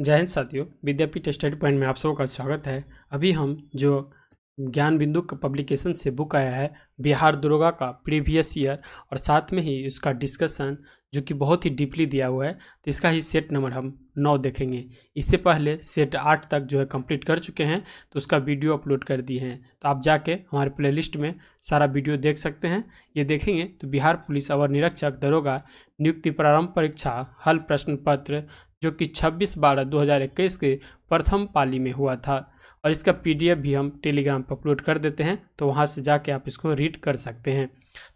जय हिंद साथियों विद्यापीठ study point में आप सबों का स्वागत है अभी हम जो ज्ञान बिंदु का पब्लिकेशन से बुक आया है बिहार दुर्गा का प्रीवियस ईयर और साथ में ही इसका डिस्कशन जो कि बहुत ही डीपली दिया हुआ है तो इसका ही सेट नंबर हम नौ देखेंगे इससे पहले सेट आठ तक जो है कंप्लीट कर चुके हैं तो उसका वीडियो अपलोड कर दिए हैं तो आप जाके हमारे प्लेलिस्ट में सारा वीडियो देख सकते हैं ये देखेंगे तो बिहार पुलिस अवर निरीक्षक दरोगा नियुक्ति प्रारंभ परीक्षा हल प्रश्न पत्र जो कि 26 बारह 2021 के प्रथम पाली में हुआ था और इसका पीडीएफ भी हम टेलीग्राम पर अपलोड कर देते हैं तो वहाँ से जाके आप इसको रीड कर सकते हैं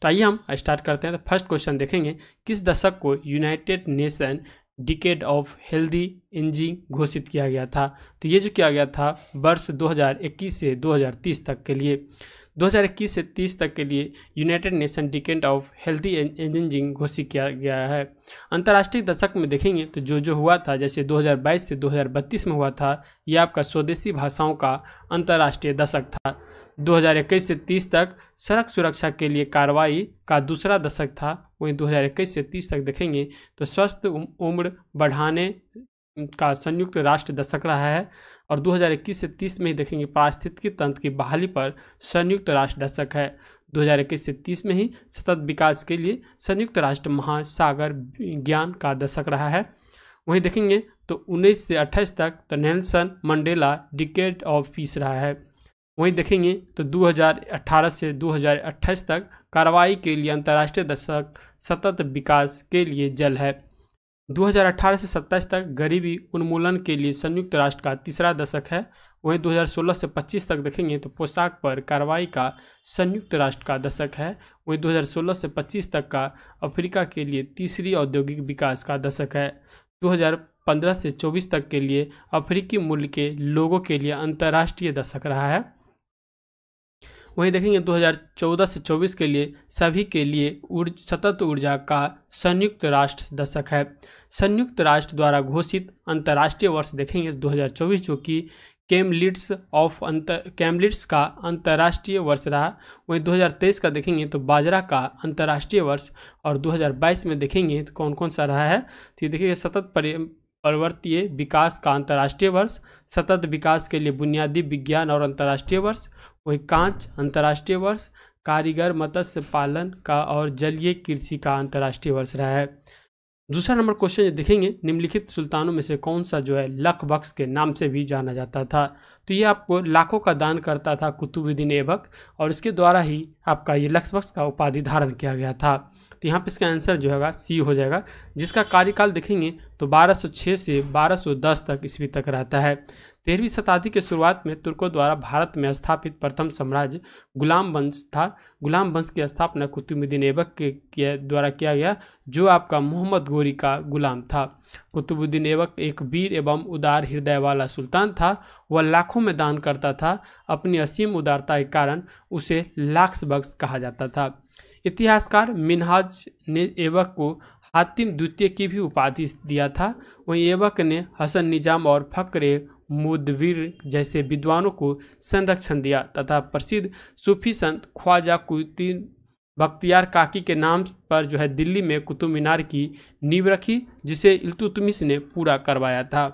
तो आइए हम स्टार्ट करते हैं तो फर्स्ट क्वेश्चन देखेंगे किस दशक को United Nation decade of healthy ageing घोषित किया गया था तो ये जो किया गया था वर्ष 2021 से 2030 तक के लिए 2021 से 30 तक के लिए United Nation decade of healthy engineering घोषित किया गया है अंतर्राष्ट्रीय दशक में देखेंगे तो जो जो हुआ था जैसे 2022 से 2032 में हुआ था यह आपका स्वदेशी भाषाओं का अंतर्राष्ट्रीय दशक था 2021 से 30 तक सड़क सुरक्षा के लिए कार्रवाई का दूसरा दशक था वहीं 2021 से 30 तक देखेंगे तो स्वस्थ उम्र बढ़ाने का संयुक्त राष्ट्र दशक रहा है और 2021 से 30 में ही देखेंगे पारिस्थितिकी तंत्र की बहाली पर संयुक्त राष्ट्र दशक है 2021 से 30 में ही सतत विकास के लिए संयुक्त राष्ट्र महासागर ज्ञान का दशक रहा है वहीं देखेंगे तो 19 से 28 तक तो Nelson Mandela decade of peace रहा है वहीं देखेंगे तो 2018 से 2028 तक कार्रवाई के लिए अंतर्राष्ट्रीय दशक सतत विकास के लिए जल है 2018 से 27 तक गरीबी उन्मूलन के लिए संयुक्त राष्ट्र का तीसरा दशक है वहीं 2016 से 25 तक देखेंगे तो पोशाक पर कार्रवाई का संयुक्त राष्ट्र का दशक है वहीं 2016 से 25 तक का अफ्रीका के लिए तीसरी औद्योगिक विकास का दशक है 2015 से 24 तक के लिए अफ्रीकी मूल के लोगों के लिए अंतर्राष्ट्रीय दशक रहा है वहीं देखेंगे 2014 से 24 के लिए सभी के लिए उर्ज, सतत ऊर्जा का संयुक्त राष्ट्र दशक है संयुक्त राष्ट्र द्वारा घोषित अंतर्राष्ट्रीय वर्ष देखेंगे 2024 जो कि कैमलिट्स ऑफ अंतर कैमलिट्स का अंतर्राष्ट्रीय वर्ष रहा वहीं 2023 का देखेंगे तो बाजरा का अंतर्राष्ट्रीय वर्ष और 2022 में देखेंगे तो कौन कौन सा रहा है तो ये देखिएगा सतत पर्वतीय विकास का अंतर्राष्ट्रीय वर्ष सतत विकास के लिए बुनियादी विज्ञान और अंतर्राष्ट्रीय वर्ष वही कांच अंतर्राष्ट्रीय वर्ष कारीगर मत्स्य पालन का और जलीय कृषि का अंतर्राष्ट्रीय वर्ष रहा है दूसरा नंबर क्वेश्चन देखेंगे निम्नलिखित सुल्तानों में से कौन सा जो है लख बख्श के नाम से भी जाना जाता था तो ये आपको लाखों का दान करता था कुतुबुद्दीन ऐबक और इसके द्वारा ही आपका ये लक्स बख्श का उपाधि धारण किया गया था तो यहाँ पे इसका आंसर जो होगा सी हो जाएगा जिसका कार्यकाल देखेंगे तो 1206 से 1210 तक ईस्वी तक रहता है तेरहवीं शताब्दी के शुरुआत में तुर्कों द्वारा भारत में स्थापित प्रथम साम्राज्य गुलाम वंश था गुलाम वंश की स्थापना कुतुबुद्दीन ऐबक के, द्वारा किया गया जो आपका मोहम्मद गोरी का गुलाम था कुतुबुद्दीन ऐबक एक वीर एवं उदार हृदय वाला सुल्तान था वह लाखों में दान करता था अपनी असीम उदारता के कारण उसे लाख बख्श कहा जाता था इतिहासकार मिनहाज ने एवक को हातिम द्वितीय की भी उपाधि दिया था वहीं एवक ने हसन निजाम और फकरे मुदवीर जैसे विद्वानों को संरक्षण दिया तथा प्रसिद्ध सूफी संत ख्वाजा कुतीन बख्तियार काकी के नाम पर जो है दिल्ली में कुतुब मीनार की नींव रखी जिसे इल्तुतमिश ने पूरा करवाया था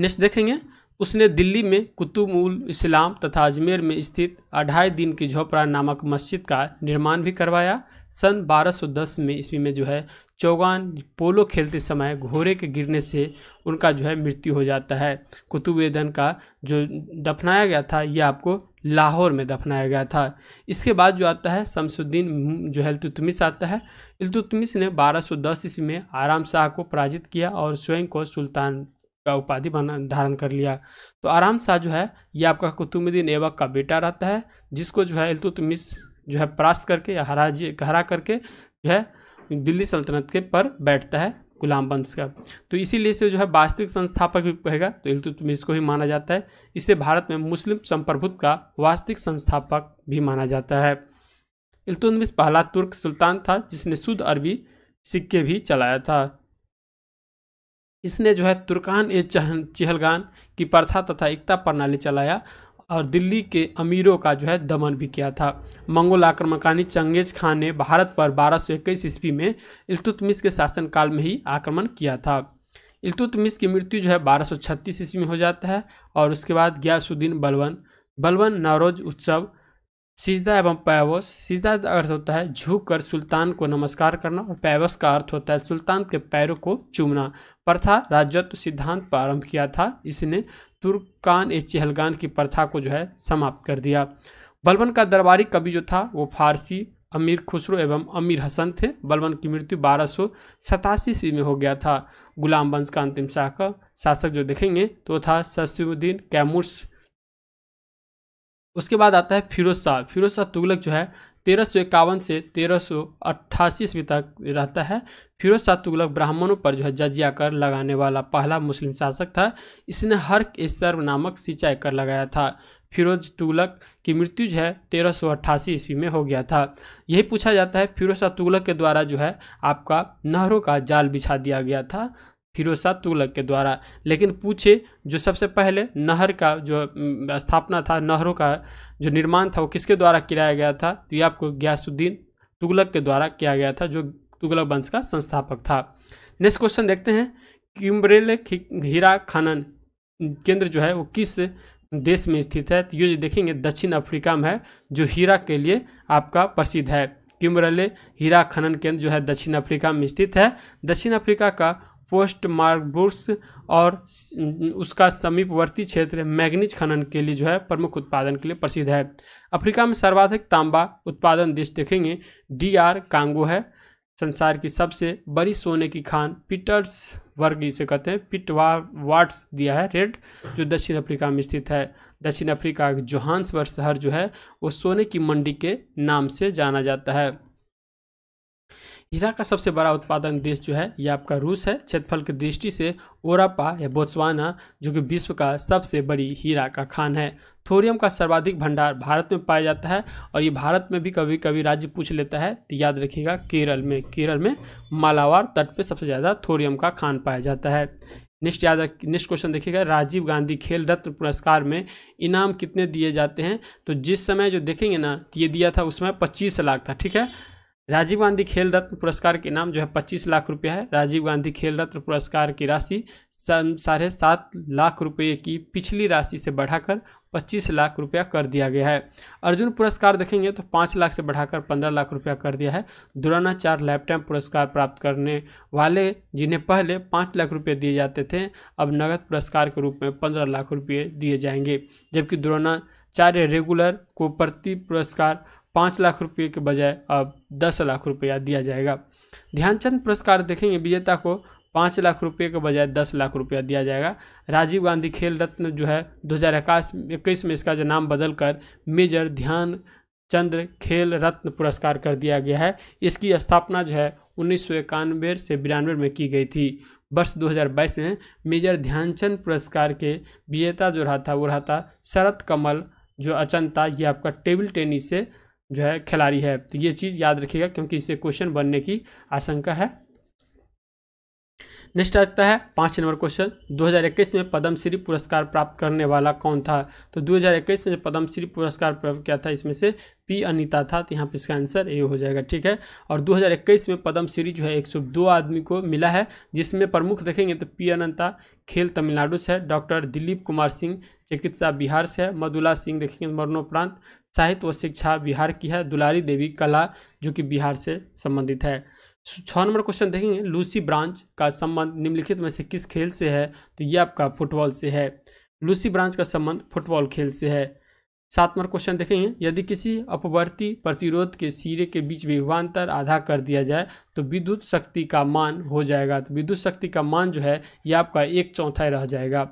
नेक्स्ट देखेंगे उसने दिल्ली में कुतुबुल इस्लाम तथा अजमेर में स्थित अढ़ाई दिन की झोपड़ा नामक मस्जिद का निर्माण भी करवाया सन 1210 में ईस्वी में जो है चौगान पोलो खेलते समय घोड़े के गिरने से उनका जो है मृत्यु हो जाता है कुतुबेदन का जो दफनाया गया था यह आपको लाहौर में दफनाया गया था इसके बाद जो आता है शमसुद्दीन जो है इलतुतमिस आता है इलतुतमिस ने 1210 ईस्वी में आराम शाह को पराजित किया और स्वयं को सुल्तान का उपाधि बना धारण कर लिया तो आराम शाह जो है ये आपका कुतुबुद्दीन ऐबक का बेटा रहता है जिसको जो है इलतुतमिस जो है परास्त करके या हरा जी हरा करके जो है दिल्ली सल्तनत के पर बैठता है गुलाम वंश का तो इसीलिए से जो है वास्तविक संस्थापक भी कहेगा तो इलतुतमिस को ही माना जाता है इसे भारत में मुस्लिम संप्रभुत्व का वास्तविक संस्थापक भी माना जाता है मिस पहला तुर्क सुल्तान था जिसने शुद्ध अरबी सिक्के भी चलाया था इसने जो है तुर्कान ए चहलगान की प्रथा तथा एकता प्रणाली चलाया और दिल्ली के अमीरों का जो है दमन भी किया था मंगोल आक्रमणकारी चंगेज खान ने भारत पर बारह सौ इक्कीस ईस्वी में इल्तुतमिश के शासनकाल में ही आक्रमण किया था इल्तुतमिश की मृत्यु जो है बारह सौ छत्तीस ईस्वी में हो जाता है और उसके बाद ग्यासुद्दीन बलवन बलवन नवरोज उत्सव सिजदा एवं पैवस सिजदा का अर्थ होता है झुक कर सुल्तान को नमस्कार करना और पैवस का अर्थ होता है सुल्तान के पैरों को चूमना प्रथा राजत्व सिद्धांत प्रारंभ किया था इसने तुर्कान ए चहलगान की प्रथा को जो है समाप्त कर दिया बलबन का दरबारी कवि जो था वो फारसी अमीर खुसरो एवं अमीर हसन थे बलबन की मृत्यु बारह सौ सतासी ईस्वी में हो गया था गुलाम वंश का अंतिम शासक शासक जो देखेंगे तो था ससीउद्दीन कैमूर्स उसके बाद आता है फिरोज शाह फिरोज शाह तुगलक जो है तेरह सौ इक्यावन से तेरह सौ अट्ठासी ईस्वी तक रहता है फिरोज शाह तुगलक ब्राह्मणों पर जो है जजिया कर लगाने वाला पहला मुस्लिम शासक था इसने हर ए सर्व नामक सिंचाई कर लगाया था फिरोज तुगलक की मृत्यु जो है तेरह सौ अट्ठासी ईस्वी में हो गया था यही पूछा जाता है फिरोज शाह तुगलक के द्वारा जो है आपका नहरों का जाल बिछा दिया गया था फिरोसा तुगलक के द्वारा लेकिन पूछे जो सबसे पहले नहर का जो स्थापना था नहरों का जो निर्माण था वो किसके द्वारा किराया गया था तो ये आपको ग्यासुद्दीन तुगलक के द्वारा किया गया था जो तुगलक वंश का संस्थापक था नेक्स्ट क्वेश्चन देखते हैं किम्बरेल हीरा खनन केंद्र जो है वो किस देश में स्थित है तो ये देखेंगे दक्षिण अफ्रीका में है जो हीरा के लिए आपका प्रसिद्ध है किम्बरेले हीरा खनन केंद्र जो है दक्षिण अफ्रीका में स्थित है दक्षिण अफ्रीका का पोस्ट मार्गबुर्स और उसका समीपवर्ती क्षेत्र मैग्नीज खनन के लिए जो है प्रमुख उत्पादन के लिए प्रसिद्ध है अफ्रीका में सर्वाधिक तांबा उत्पादन देश देखेंगे डीआर कांगो है संसार की सबसे बड़ी सोने की खान पीटर्स वर्ग इसे कहते हैं पिटवा वाट्स दिया है रेड जो दक्षिण अफ्रीका में स्थित है दक्षिण अफ्रीका का शहर जो है वो सोने की मंडी के नाम से जाना जाता है हीरा का सबसे बड़ा उत्पादन देश जो है यह आपका रूस है क्षेत्रफल की दृष्टि से ओरापा या बोत्सवाना जो कि विश्व का सबसे बड़ी हीरा का खान है थोरियम का सर्वाधिक भंडार भारत में पाया जाता है और ये भारत में भी कभी कभी राज्य पूछ लेता है तो याद रखिएगा केरल में केरल में मालावार तट पर सबसे ज़्यादा थोरियम का खान पाया जाता है नेक्स्ट याद रख नेक्स्ट क्वेश्चन देखिएगा राजीव गांधी खेल रत्न पुरस्कार में इनाम कितने दिए जाते हैं तो जिस समय जो देखेंगे ना तो ये दिया था उस समय पच्चीस लाख था ठीक है राजीव गांधी खेल रत्न पुरस्कार के नाम जो है पच्चीस लाख रुपया है राजीव गांधी खेल रत्न पुरस्कार की राशि साढ़े सात लाख रुपये की पिछली राशि से बढ़ाकर पच्चीस लाख रुपया कर दिया गया है अर्जुन पुरस्कार देखेंगे तो पाँच लाख से बढ़ाकर पंद्रह लाख रुपया कर दिया है दुरानाचार लैपटॉप पुरस्कार प्राप्त करने वाले जिन्हें पहले पाँच लाख रुपये दिए जाते थे अब नगद पुरस्कार के रूप में पंद्रह लाख रुपये दिए जाएंगे जबकि चार्य रेगुलर को प्रति पुरस्कार पाँच लाख रुपये के बजाय अब दस लाख रुपया दिया जाएगा ध्यानचंद पुरस्कार देखेंगे विजेता को पाँच लाख रुपये के बजाय दस लाख रुपया दिया जाएगा राजीव गांधी खेल रत्न जो है दो हज़ार इक्कीस में इसका जो नाम बदलकर मेजर ध्यान चंद्र खेल रत्न पुरस्कार कर दिया गया है इसकी स्थापना जो है उन्नीस सौ इक्यानवे से बिरानवे में की गई थी वर्ष 2022 में मेजर ध्यानचंद पुरस्कार के विजेता जो रहा था वो रहा था शरत कमल जो अचंता ये आपका टेबल टेनिस से जो है खिलाड़ी है तो ये चीज़ याद रखिएगा क्योंकि इससे क्वेश्चन बनने की आशंका है नेक्स्ट आ जाता है पाँच नंबर क्वेश्चन 2021 में पद्मश्री पुरस्कार प्राप्त करने वाला कौन था तो 2021 में जो पद्मश्री पुरस्कार प्राप्त किया था इसमें से पी अनिता था तो यहाँ पे इसका आंसर ए हो जाएगा ठीक है और 2021 में पद्मश्री जो है 102 आदमी को मिला है जिसमें प्रमुख देखेंगे तो पी अनंता खेल तमिलनाडु से है डॉक्टर दिलीप कुमार सिंह चिकित्सा बिहार से है मधुला सिंह देखेंगे तो मरणोपरांत साहित्य व शिक्षा बिहार की है दुलारी देवी कला जो कि बिहार से संबंधित है छः नंबर क्वेश्चन देखेंगे लूसी ब्रांच का संबंध निम्नलिखित में से किस खेल से है तो ये आपका फुटबॉल से है लूसी ब्रांच का संबंध फुटबॉल खेल से है सात नंबर क्वेश्चन देखेंगे यदि किसी अपवर्ती प्रतिरोध के सिरे के बीच विभवान्तर आधा कर दिया जाए तो विद्युत शक्ति का मान हो जाएगा तो विद्युत शक्ति का मान जो है यह आपका एक चौथाई रह जाएगा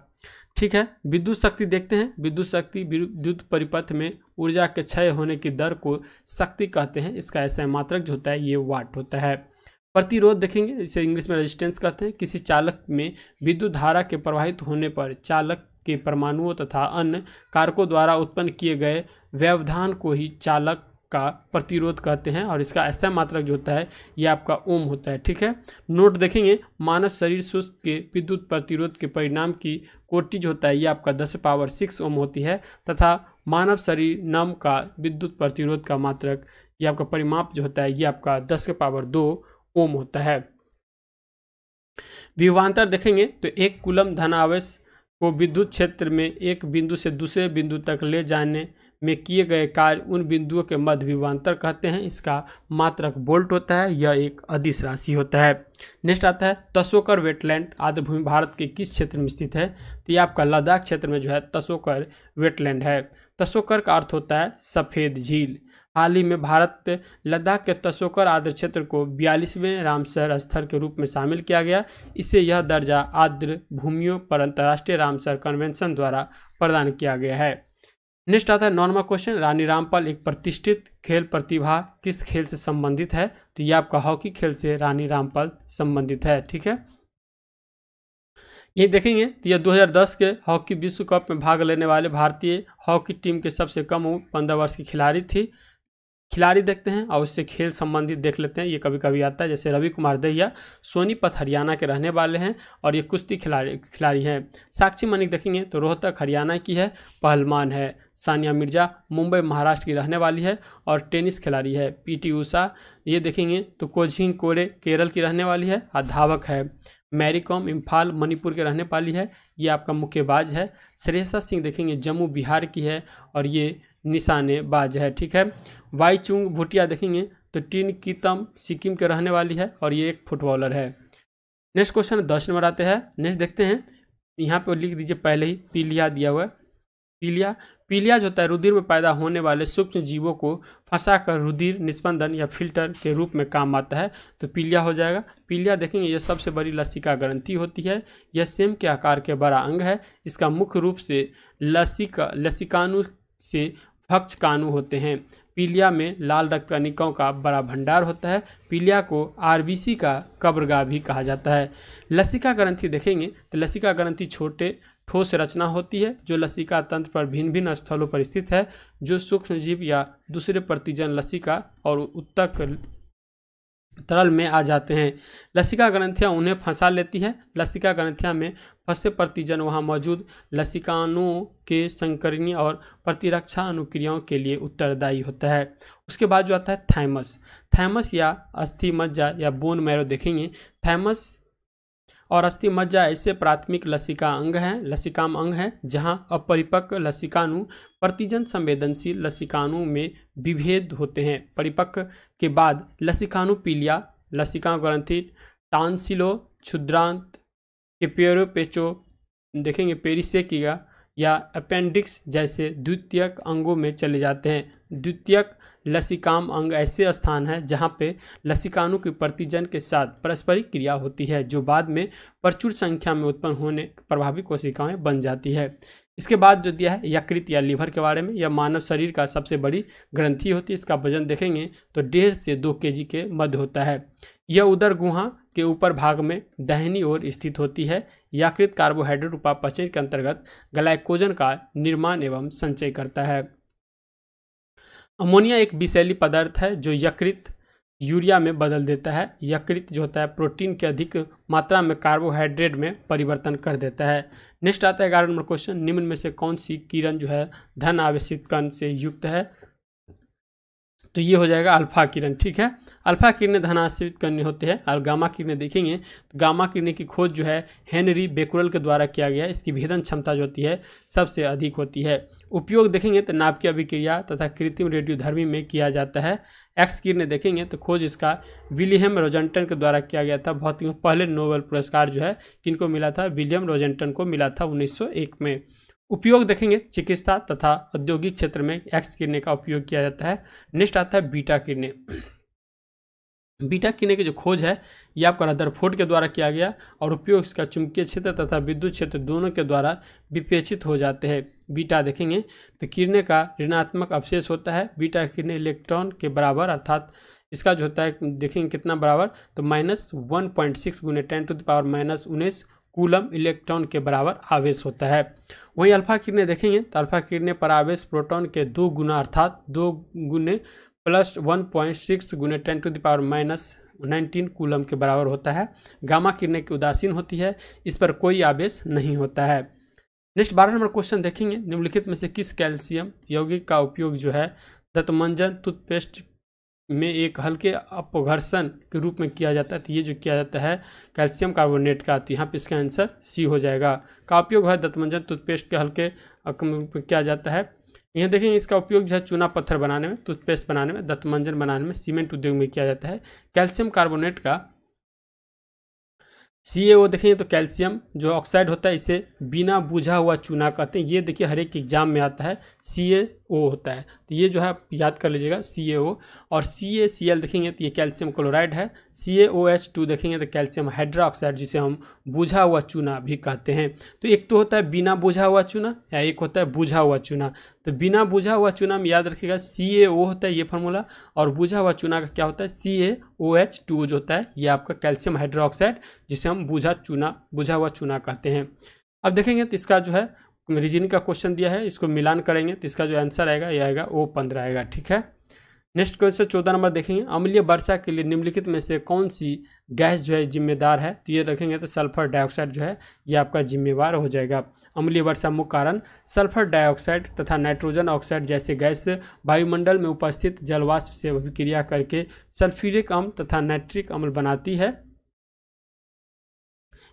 ठीक है विद्युत शक्ति देखते हैं विद्युत शक्ति विद्युत परिपथ में ऊर्जा के क्षय होने की दर को शक्ति कहते हैं इसका ऐसा मात्रक जो होता है ये वाट होता है प्रतिरोध देखेंगे जिसे इंग्लिश में रेजिस्टेंस कहते हैं किसी चालक में विद्युत धारा के प्रवाहित होने पर चालक के परमाणुओं तथा अन्य कारकों द्वारा उत्पन्न किए गए व्यवधान को ही चालक का प्रतिरोध कहते हैं और इसका ऐसा मात्रक जो होता है ये आपका ओम होता है ठीक है नोट देखेंगे मानव शरीर शुष्क के विद्युत प्रतिरोध के परिणाम की कोटि जो होता है ये आपका दस पावर सिक्स ओम होती है तथा मानव शरीर नम का विद्युत प्रतिरोध का मात्रक ये आपका परिमाप जो होता है ये आपका दस के पावर दो ओम होता है विवाहांतर देखेंगे तो एक कुलम धनावेश को विद्युत क्षेत्र में एक बिंदु से दूसरे बिंदु तक ले जाने में किए गए कार्य उन बिंदुओं के मध्य विवांतर कहते हैं इसका मात्रक बोल्ट होता है यह एक अधिस राशि होता है नेक्स्ट आता है तसोकर वेटलैंड आर्द्रभूमि भारत के किस क्षेत्र में स्थित है तो ये आपका लद्दाख क्षेत्र में जो है तसोकर वेटलैंड है तसोकर का अर्थ होता है सफ़ेद झील हाल ही में भारत लद्दाख के तशोकर आर्द्र क्षेत्र को बयालीसवें रामसर स्थल के रूप में शामिल किया गया इसे यह दर्जा आर्द्र भूमियों पर अंतर्राष्ट्रीय रामसर कन्वेंशन द्वारा प्रदान किया गया है नेक्स्ट आता है नॉर्मल क्वेश्चन रानी रामपाल एक प्रतिष्ठित खेल प्रतिभा किस खेल से संबंधित है तो ये आपका हॉकी खेल से रानी रामपाल संबंधित है ठीक है ये देखेंगे तो यह 2010 के हॉकी विश्व कप में भाग लेने वाले भारतीय हॉकी टीम के सबसे कम उम्र पंद्रह वर्ष की खिलाड़ी थी खिलाड़ी देखते हैं और उससे खेल संबंधित देख लेते हैं ये कभी कभी आता है जैसे रवि कुमार दहिया सोनीपत हरियाणा के रहने वाले हैं और ये कुश्ती खिलाड़ी खिलाड़ी हैं साक्षी मनिक देखेंगे तो रोहतक हरियाणा की है पहलवान है सानिया मिर्जा मुंबई महाराष्ट्र की रहने वाली है और टेनिस खिलाड़ी है टी उषा ये देखेंगे तो कोझिंग कोरे केरल की रहने वाली है और धावक है मैरी कॉम इम्फाल मणिपुर के रहने वाली है ये आपका मुक्केबाज है श्रेयसा सिंह देखेंगे जम्मू बिहार की है और ये निशानेबाज है ठीक है वाईचुंग भुटिया देखेंगे तो टीन कीतम सिक्किम के रहने वाली है और ये एक फुटबॉलर है नेक्स्ट क्वेश्चन दस नंबर आते हैं नेक्स्ट देखते हैं यहाँ पर लिख दीजिए पहले ही पीलिया दिया हुआ है पीलिया पीलिया जो होता है रुधिर में पैदा होने वाले सूक्ष्म जीवों को फंसाकर रुधिर निष्पंदन या फिल्टर के रूप में काम आता है तो पीलिया हो जाएगा पीलिया देखेंगे यह सबसे बड़ी लसिका ग्रंथि होती है यह सेम के आकार के बड़ा अंग है इसका मुख्य रूप से लसिका लसिकाणु से कानु होते हैं पीलिया में लाल रक्त कणिकाओं का बड़ा भंडार होता है पीलिया को आरबीसी का कब्रगा भी कहा जाता है लसिका ग्रंथि देखेंगे तो लसिका ग्रंथि छोटे ठोस रचना होती है जो लसिका तंत्र पर भिन्न भिन्न स्थलों पर स्थित है जो सूक्ष्म जीव या दूसरे प्रतिजन लसिका और उत्तक तरल में आ जाते हैं लसिका ग्रंथियां उन्हें फंसा लेती है लसिका ग्रंथियां में फंसे प्रतिजन वहां मौजूद लसिकाणुओं के संकरणी और प्रतिरक्षा अनुक्रियाओं के लिए उत्तरदायी होता है उसके बाद जो आता है थैमस थैमस या अस्थि मज्जा या बोन मैरो देखेंगे थैमस और अस्थि मज्जा ऐसे प्राथमिक लसिका अंग हैं लसिकाम अंग हैं जहां अपरिपक्व लसिकाणु प्रतिजन संवेदनशील लसिकाणु में विभेद होते हैं परिपक्व के बाद लसिकाणु पीलिया लसिका ग्रंथि टांसिलो क्षुद्रांत पेचो देखेंगे पेरिसेकिया या अपेंडिक्स जैसे द्वितीयक अंगों में चले जाते हैं द्वितीयक लसिकाम अंग ऐसे स्थान है जहाँ पे लसिकाणु की प्रतिजन के साथ पारस्परिक क्रिया होती है जो बाद में प्रचुर संख्या में उत्पन्न होने प्रभावी कोशिकाएं बन जाती है इसके बाद जो दिया है यकृत या लीवर के बारे में यह मानव शरीर का सबसे बड़ी ग्रंथि होती है इसका वजन देखेंगे तो डेढ़ से दो के के मध्य होता है यह उदर गुहा के ऊपर भाग में दहनी ओर स्थित होती है यकृत कार्बोहाइड्रेट उपापचय के अंतर्गत ग्लाइकोजन का निर्माण एवं संचय करता है अमोनिया एक विषैली पदार्थ है जो यकृत यूरिया में बदल देता है यकृत जो होता है प्रोटीन के अधिक मात्रा में कार्बोहाइड्रेट में परिवर्तन कर देता है नेक्स्ट आता है ग्यारह नंबर क्वेश्चन निम्न में से कौन सी किरण जो है धन आवेशित कण से युक्त है तो ये हो जाएगा अल्फा किरण ठीक है अल्फा किरणें धनाश्रित करने होते हैं और गामा किरणें देखेंगे तो गामा किरणें की खोज जो है हेनरी बेकुरल के द्वारा किया गया है इसकी भेदन क्षमता जो होती है सबसे अधिक होती है उपयोग देखेंगे तो नाभिकीय अभिक्रिया तथा कृत्रिम रेडियोधर्मी में किया जाता है एक्स किरणें देखेंगे तो खोज इसका विलियम रोजेंटन के द्वारा किया गया था भौतिक पहले नोबेल पुरस्कार जो है किनको मिला था विलियम रोजेंटन को मिला था उन्नीस में उपयोग देखेंगे चिकित्सा तथा औद्योगिक क्षेत्र में एक्स किरने का उपयोग किया जाता है नेक्स्ट आता है बीटा किरने बीटा किरने की जो खोज है यह आपका रदरफोर्ड के द्वारा किया गया और उपयोग इसका चुंबकीय क्षेत्र तथा विद्युत क्षेत्र दोनों के द्वारा विपेचित हो जाते हैं बीटा देखेंगे तो किरने का ऋणात्मक अवशेष होता है बीटा किरने इलेक्ट्रॉन के बराबर अर्थात इसका जो होता है देखेंगे कितना बराबर तो माइनस वन पॉइंट सिक्स गुने ten to the power minus उन्नीस कूलम इलेक्ट्रॉन के बराबर आवेश होता है वहीं अल्फा किरणें देखेंगे तो अल्फा किरणें पर आवेश प्रोटॉन के दो गुना अर्थात दो गुने प्लस वन पॉइंट सिक्स गुने ten to the power minus nineteen coulomb के बराबर होता है गामा किरणें की उदासीन होती है इस पर कोई आवेश नहीं होता है नेक्स्ट बारह नंबर क्वेश्चन देखेंगे निम्नलिखित में से किस कैल्शियम यौगिक का उपयोग जो है दत्तमंजन टूथपेस्ट में एक हल्के अपघर्षण के रूप में किया जाता है तो ये जो किया जाता है कैल्शियम कार्बोनेट का तो यहाँ पे इसका आंसर सी हो जाएगा का उपयोग है दत्तमंजन टूथपेस्ट के हल्के किया जाता है यह देखेंगे इसका उपयोग जो है चूना पत्थर बनाने में टूथपेस्ट बनाने में दत्तमंजन बनाने में सीमेंट उद्योग में किया जाता है कैल्शियम कार्बोनेट का सी ए देखेंगे तो कैल्शियम जो ऑक्साइड होता है इसे बिना बुझा हुआ चूना कहते हैं ये देखिए हर एक एग्जाम में आता है सी होता है तो ये जो है आप याद कर लीजिएगा सी और सी सी देखेंगे तो ये कैल्शियम क्लोराइड है सी टू देखेंगे तो कैल्शियम हाइड्रा ऑक्साइड जिसे हम बुझा हुआ चूना भी कहते हैं तो एक तो होता है बिना बुझा हुआ चूना या एक होता है बुझा हुआ चूना तो बिना बुझा हुआ चूना में याद रखिएगा सी ए ओ होता है ये फॉर्मूला और बुझा हुआ चूना का क्या होता है सी ए ओ एच टू जो होता है ये आपका कैल्शियम हाइड्रोक्साइड जिसे हम बुझा चूना बुझा हुआ चूना कहते हैं अब देखेंगे तो इसका जो है रीजनिंग का क्वेश्चन दिया है इसको मिलान करेंगे तो इसका जो आंसर आएगा ये आएगा ओ पंद्रह आएगा ठीक है नेक्स्ट क्वेश्चन चौदह नंबर देखेंगे अम्लीय वर्षा के लिए निम्नलिखित में से कौन सी गैस जो है जिम्मेदार है तो ये रखेंगे तो सल्फर डाइऑक्साइड जो है ये आपका जिम्मेवार हो जाएगा अम्लीय वर्षा मुख्य कारण सल्फर डाइऑक्साइड तथा नाइट्रोजन ऑक्साइड जैसे गैस वायुमंडल में उपस्थित जलवाष्प से अभिक्रिया करके सल्फ्यूरिक अम्ल तथा नाइट्रिक अम्ल बनाती है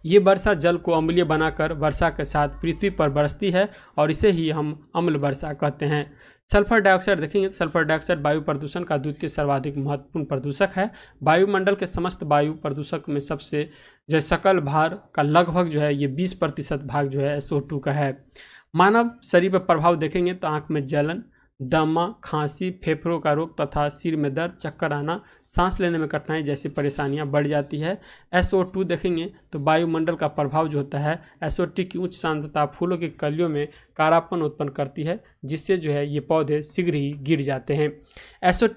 ये वर्षा जल को अम्लीय बनाकर वर्षा के साथ पृथ्वी पर बरसती है और इसे ही हम अम्ल वर्षा कहते हैं सल्फर डाइऑक्साइड देखेंगे सल्फर डाइऑक्साइड वायु प्रदूषण का द्वितीय सर्वाधिक महत्वपूर्ण प्रदूषक है वायुमंडल के समस्त वायु प्रदूषक में सबसे जो सकल भार का लगभग जो है ये बीस प्रतिशत भाग जो है टू का है मानव शरीर पर प्रभाव देखेंगे तो आँख में जलन दमा खांसी फेफड़ों का रोग तथा सिर में दर्द चक्कर आना सांस लेने में कठिनाई जैसी परेशानियां बढ़ जाती है टू देखेंगे तो वायुमंडल का प्रभाव जो होता है टी की उच्च सांद्रता फूलों की कलियों में कारापन उत्पन्न करती है जिससे जो है ये पौधे शीघ्र ही गिर जाते हैं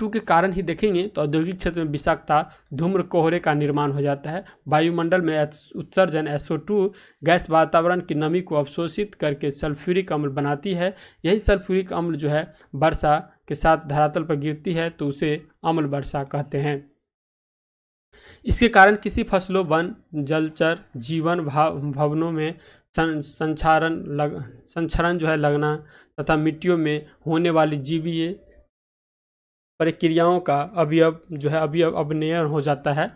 टू के कारण ही देखेंगे तो औद्योगिक क्षेत्र में विषाक्तता धूम्र कोहरे का निर्माण हो जाता है वायुमंडल में उत्सर्जन टू गैस वातावरण की नमी को अवशोषित करके सल्फ्यूरिक अम्ल बनाती है यही सल्फ्यूरिक अम्ल जो है वर्षा के साथ धरातल पर गिरती है तो उसे अम्ल वर्षा कहते हैं इसके कारण किसी फसलों वन जलचर जीवन भवनों में संचारण लग संचरण जो है लगना तथा मिट्टियों में होने वाली जीवीय प्रक्रियाओं का अवयव जो है अवयव अभिनयन हो जाता है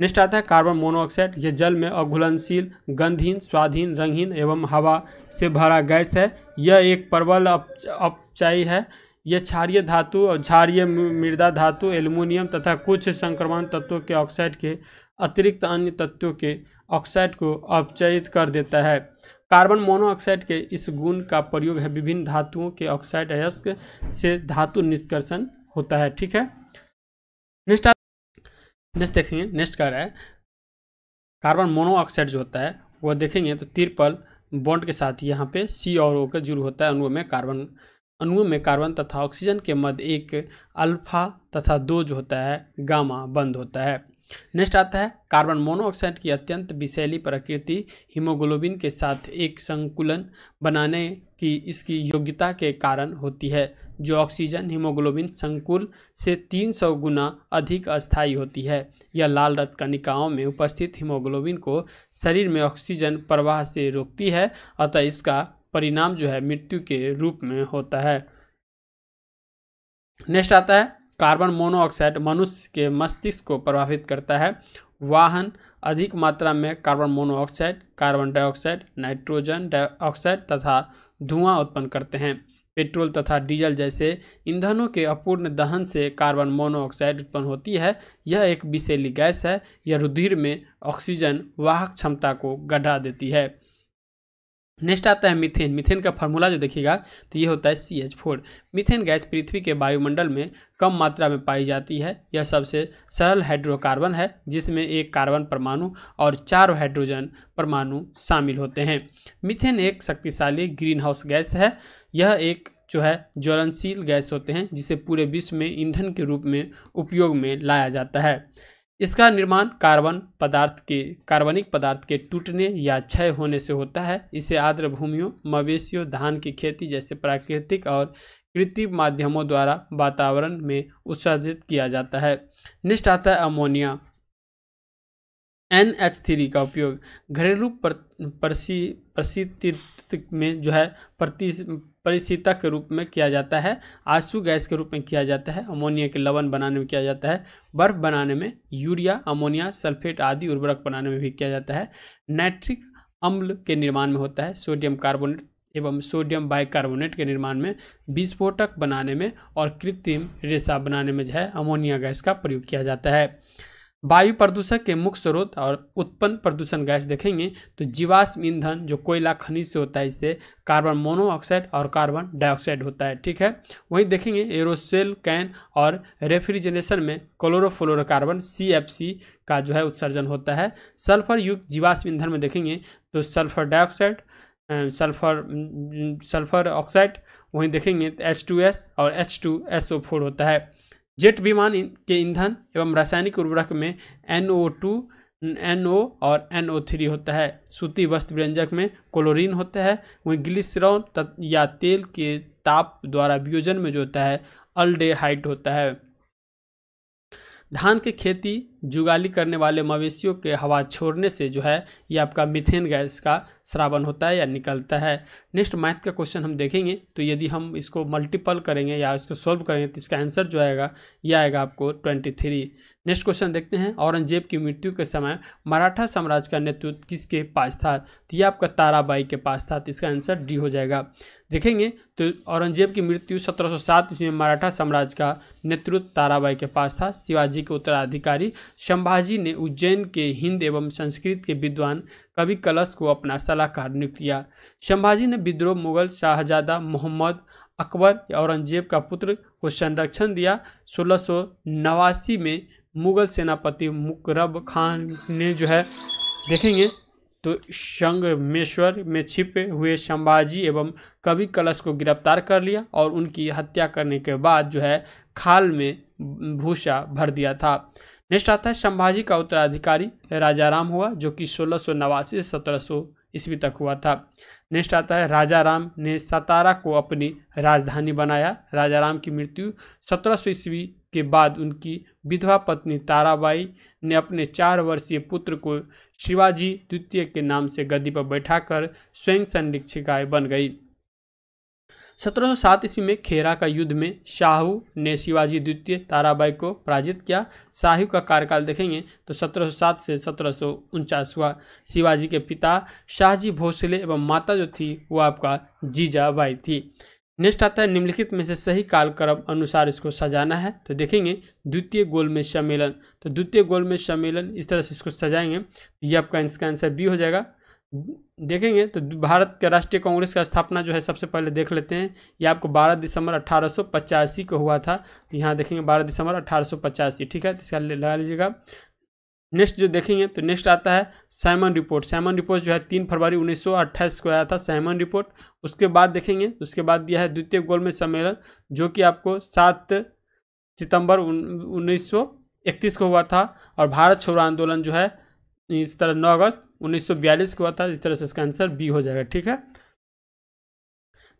नेक्स्ट आता है कार्बन मोनोऑक्साइड ये जल में अघुलनशील गंधहीन स्वाधीन रंगहीन एवं हवा से भरा गैस है यह एक प्रबल अपचाई है यह क्षारिय धातु और क्षारिय मृदा धातु एल्यूमिनियम तथा कुछ संक्रमण तत्वों के ऑक्साइड के अतिरिक्त अन्य तत्वों के ऑक्साइड को अपचयित कर देता है कार्बन मोनोऑक्साइड के इस गुण का प्रयोग है विभिन्न धातुओं के ऑक्साइड अयस्क से धातु निष्कर्षण होता है ठीक है निष्ठा नेक्स्ट देखेंगे नेक्स्ट कह रहा है कार्बन मोनोऑक्साइड जो होता है वह देखेंगे तो तिरपल बॉन्ड के साथ यहाँ पे सी और ओ का जुड़ होता है अनुओं में कार्बन अनुओं में कार्बन तथा ऑक्सीजन के मध्य एक अल्फा तथा दो जो होता है गामा बंद होता है नेक्स्ट आता है कार्बन मोनोऑक्साइड की अत्यंत विषैली प्रकृति हीमोग्लोबिन के साथ एक संकुलन बनाने की इसकी योग्यता के कारण होती है जो ऑक्सीजन हीमोग्लोबिन संकुल से 300 गुना अधिक अस्थायी होती है यह लाल रक्त कणिकाओं में उपस्थित हीमोग्लोबिन को शरीर में ऑक्सीजन प्रवाह से रोकती है अतः इसका परिणाम जो है मृत्यु के रूप में होता है नेक्स्ट आता है कार्बन मोनोऑक्साइड मनुष्य के मस्तिष्क को प्रभावित करता है वाहन अधिक मात्रा में carbon monoxide carbon dioxide nitrogen dioxide तथा धुआं उत्पन्न करते हैं पेट्रोल तथा डीजल जैसे ईंधनों के अपूर्ण दहन से कार्बन मोनोऑक्साइड उत्पन्न होती है यह एक विषैली गैस है यह रुधिर में ऑक्सीजन वाहक क्षमता को गढ़ा देती है नेक्स्ट आता है मिथेन मिथेन का फार्मूला जो देखिएगा तो ये होता है C H four methane gas पृथ्वी के वायुमंडल में कम मात्रा में पाई जाती है यह सबसे सरल हाइड्रोकार्बन है जिसमें एक कार्बन परमाणु और चार हाइड्रोजन परमाणु शामिल होते हैं मिथेन एक शक्तिशाली ग्रीन हाउस गैस है यह एक जो है ज्वलनशील गैस होते हैं जिसे पूरे विश्व में ईंधन के रूप में उपयोग में लाया जाता है इसका निर्माण कार्बन पदार्थ के कार्बनिक पदार्थ के टूटने या क्षय होने से होता है इसे आर्द्र भूमियों मवेशियों धान की खेती जैसे प्राकृतिक और कृत्रिम माध्यमों द्वारा वातावरण में उत्सर्जित किया जाता है नेक्स्ट आता है अमोनिया एन एच थ्री का उपयोग घरेलू प्रसिद्ध में जो है प्रति परिसीता के रूप में किया जाता है आंसू गैस के रूप में किया जाता है अमोनिया के लवण बनाने में किया जाता है बर्फ बनाने में यूरिया अमोनिया सल्फेट आदि उर्वरक बनाने में भी किया जाता है नाइट्रिक अम्ल के निर्माण में होता है सोडियम कार्बोनेट एवं सोडियम बाइकार्बोनेट के निर्माण में विस्फोटक बनाने में और कृत्रिम रेशा बनाने में जो है अमोनिया गैस का प्रयोग किया जाता है वायु प्रदूषण के मुख्य स्रोत और उत्पन्न प्रदूषण गैस देखेंगे तो जीवाश्म ईंधन जो कोयला खनिज से होता है इससे कार्बन मोनोऑक्साइड और कार्बन डाइऑक्साइड होता है ठीक है वहीं देखेंगे एरोसेल कैन और रेफ्रिजरेशन में क्लोरोफ्लोरोकार्बन सी एफ सी का जो है उत्सर्जन होता है सल्फर युक्त जीवाश्म ईंधन में देखेंगे तो sulphur dioxide sulphur sulphur oxide वहीं देखेंगे एच टू एस और H two S O four होता है जेट विमान के ईंधन एवं रासायनिक उर्वरक में N O two N O और एन ओ थ्री होता है सूती वस्त्र व्यंजक में क्लोरीन होता है वहीं ग्लिसरॉन या तेल के ताप द्वारा वियोजन में जो होता है अल्डेहाइड होता है धान की खेती जुगाली करने वाले मवेशियों के हवा छोड़ने से जो है ये आपका मिथेन गैस का श्रावण होता है या निकलता है नेक्स्ट मैथ का क्वेश्चन हम देखेंगे तो यदि हम इसको मल्टीपल करेंगे या इसको सॉल्व करेंगे तो इसका आंसर जो आएगा ये आएगा आपको ट्वेंटी थ्री नेक्स्ट क्वेश्चन देखते हैं औरंगजेब की मृत्यु के समय मराठा साम्राज्य का नेतृत्व किसके पास था तो ये आपका ताराबाई के पास था तो इसका आंसर डी हो जाएगा देखेंगे तो औरंगजेब की मृत्यु 1707 ईस्वी में मराठा साम्राज्य का नेतृत्व ताराबाई के पास था शिवाजी के उत्तराधिकारी संभाजी ने उज्जैन के हिंद एवं संस्कृत के विद्वान कवि कलश को अपना सलाहकार नियुक्त किया शंभाजी ने विद्रोह मुगल शाहजादा मोहम्मद अकबर औरंगजेब का पुत्र को संरक्षण दिया सोलह नवासी में मुगल सेनापति मुकरब खान ने जो है देखेंगे तो संगमेश्वर में छिपे हुए संभाजी एवं कवि कलश को गिरफ्तार कर लिया और उनकी हत्या करने के बाद जो है खाल में भूसा भर दिया था नेक्स्ट आता है संभाजी का उत्तराधिकारी राजाराम हुआ जो कि सोलह सौ नवासी से सत्रह सौ ईस्वी तक हुआ था नेक्स्ट आता है राजा राम ने सतारा को अपनी राजधानी बनाया राजा राम की मृत्यु सत्रह सौ ईस्वी के बाद उनकी विधवा पत्नी ताराबाई ने अपने चार वर्षीय पुत्र को शिवाजी द्वितीय के नाम से गद्दी पर बैठाकर स्वयं संरक्षिकाएँ बन गई 1707 ईस्वी में खेरा का युद्ध में शाहू ने शिवाजी द्वितीय ताराबाई को पराजित किया शाहू का कार्यकाल देखेंगे तो 1707 से सत्रह हुआ शिवाजी के पिता शाहजी भोसले एवं माता जो थी वो आपका जीजाबाई थी नेक्स्ट आता है निम्नलिखित में से सही कालक्रम अनुसार इसको सजाना है तो देखेंगे द्वितीय गोल में सम्मेलन तो द्वितीय गोल में सम्मेलन इस तरह से इसको सजाएंगे तो ये आपका इसका आंसर बी हो जाएगा देखेंगे तो भारत के राष्ट्रीय कांग्रेस का स्थापना जो है सबसे पहले देख लेते हैं ये आपको 12 दिसंबर अट्ठारह को हुआ था तो यहाँ देखेंगे 12 दिसंबर अट्ठारह ठीक है तो इसका लगा लीजिएगा नेक्स्ट जो देखेंगे तो नेक्स्ट आता है साइमन रिपोर्ट साइमन रिपोर्ट जो है तीन फरवरी उन्नीस को आया था साइमन रिपोर्ट उसके बाद देखेंगे तो उसके बाद दिया है द्वितीय गोल में सम्मेलन जो कि आपको सात सितंबर उन्नीस को हुआ था और भारत छोड़ो आंदोलन जो है इस तरह नौ अगस्त 1942 को हुआ था इस तरह से इसका आंसर बी हो जाएगा ठीक है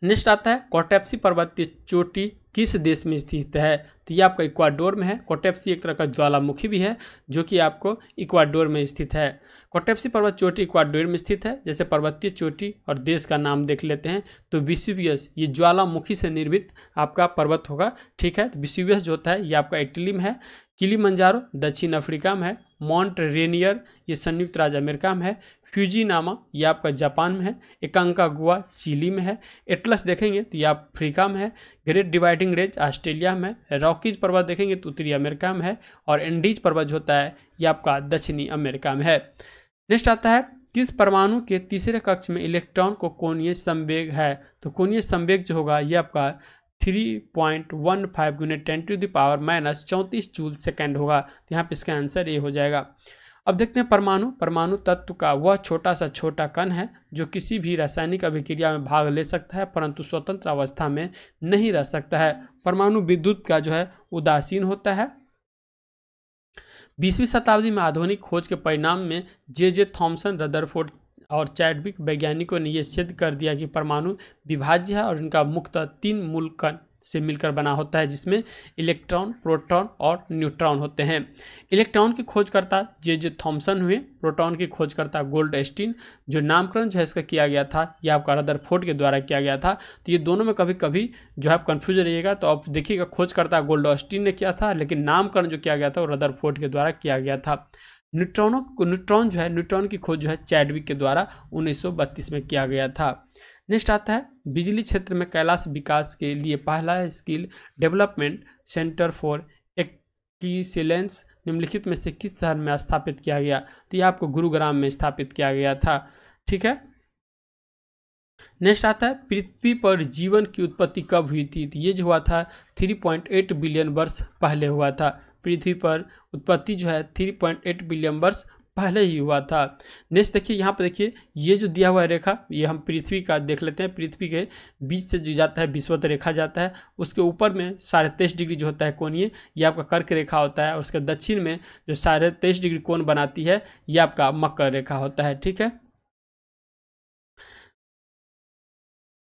नेक्स्ट आता है कोटेप्सी पर्वतीय चोटी किस देश में स्थित है तो ये आपका इक्वाडोर में है कोटेप्सी एक तरह का ज्वालामुखी भी है जो कि आपको इक्वाडोर में स्थित है कोटेप्सी पर्वत चोटी इक्वाडोर में स्थित है जैसे पर्वतीय चोटी और देश का नाम देख लेते हैं तो विशुवियस ये ज्वालामुखी से निर्मित आपका पर्वत होगा ठीक है तो विश्ववियस जो होता है ये आपका इटली में है किली मंजारो दक्षिण अफ्रीका में है मॉन्ट रेनियर ये संयुक्त राज्य अमेरिका में है फ्यूजी नामा ये आपका जापान में है एकांका गुआ चिली में है एटलस देखेंगे तो ये अफ्रीका में है ग्रेट डिवाइडिंग रेंज ऑस्ट्रेलिया में है रॉकीज पर्वत देखेंगे तो उत्तरी अमेरिका में है और एंडीज पर्वत जो होता है ये आपका दक्षिणी अमेरिका में है नेक्स्ट आता है किस परमाणु के तीसरे कक्ष में इलेक्ट्रॉन को कोणीय संवेग है तो कोणीय संवेग जो होगा ये आपका थ्री पॉइंट वन फाइव गुने टेन टू दावर माइनस चौंतीस जूल सेकेंड होगा तो यहाँ पे इसका आंसर ए हो जाएगा अब देखते हैं परमाणु परमाणु तत्व का वह छोटा सा छोटा कण है जो किसी भी रासायनिक अभिक्रिया में भाग ले सकता है परंतु स्वतंत्र अवस्था में नहीं रह सकता है परमाणु विद्युत का जो है उदासीन होता है बीसवीं शताब्दी में आधुनिक खोज के परिणाम में जे जे थॉम्सन रदरफोर्ड और चैडविक वैज्ञानिकों ने यह सिद्ध कर दिया कि परमाणु विभाज्य है और इनका मुक्त तीन मूल कण से मिलकर बना होता है जिसमें इलेक्ट्रॉन प्रोटॉन और न्यूट्रॉन होते हैं इलेक्ट्रॉन की खोजकर्ता जे जे थॉम्सन हुए प्रोटॉन की खोजकर्ता गोल्ड एस्टिन जो नामकरण जो है इसका किया गया था या आपका रदर फोर्ट के द्वारा किया गया था तो ये दोनों में कभी कभी जो है आप कन्फ्यूज रहिएगा तो आप देखिएगा खोजकर्ता गोल्ड एस्टिन ने किया था लेकिन नामकरण जो किया गया था वो फोर्ट के द्वारा किया गया था न्यूट्रॉनों को न्यूट्रॉन जो है न्यूट्रॉन की खोज जो है चैडविक के द्वारा 1932 में किया गया था नेक्स्ट आता है बिजली क्षेत्र में कैलाश विकास के लिए पहला skill development centre for excellence निम्नलिखित में से किस शहर में स्थापित किया गया तो यह आपको गुरुग्राम में स्थापित किया गया था ठीक है नेक्स्ट आता है पृथ्वी पर जीवन की उत्पत्ति कब हुई थी तो ये जो हुआ था 3.8 बिलियन वर्ष पहले हुआ था पृथ्वी पर उत्पत्ति जो है थ्री पॉइंट एट बिलियन वर्ष पहले ही हुआ था नेक्स्ट देखिए यहाँ पर देखिए ये जो दिया हुआ है रेखा ये हम पृथ्वी का देख लेते हैं पृथ्वी के बीच से जो जाता है विश्वत रेखा जाता है उसके ऊपर में साढ़े तेईस डिग्री जो होता है कोणीय ये आपका कर्क रेखा होता है उसके दक्षिण में जो साढ़े तेईस डिग्री कोण बनाती है ये आपका मकर रेखा होता है ठीक है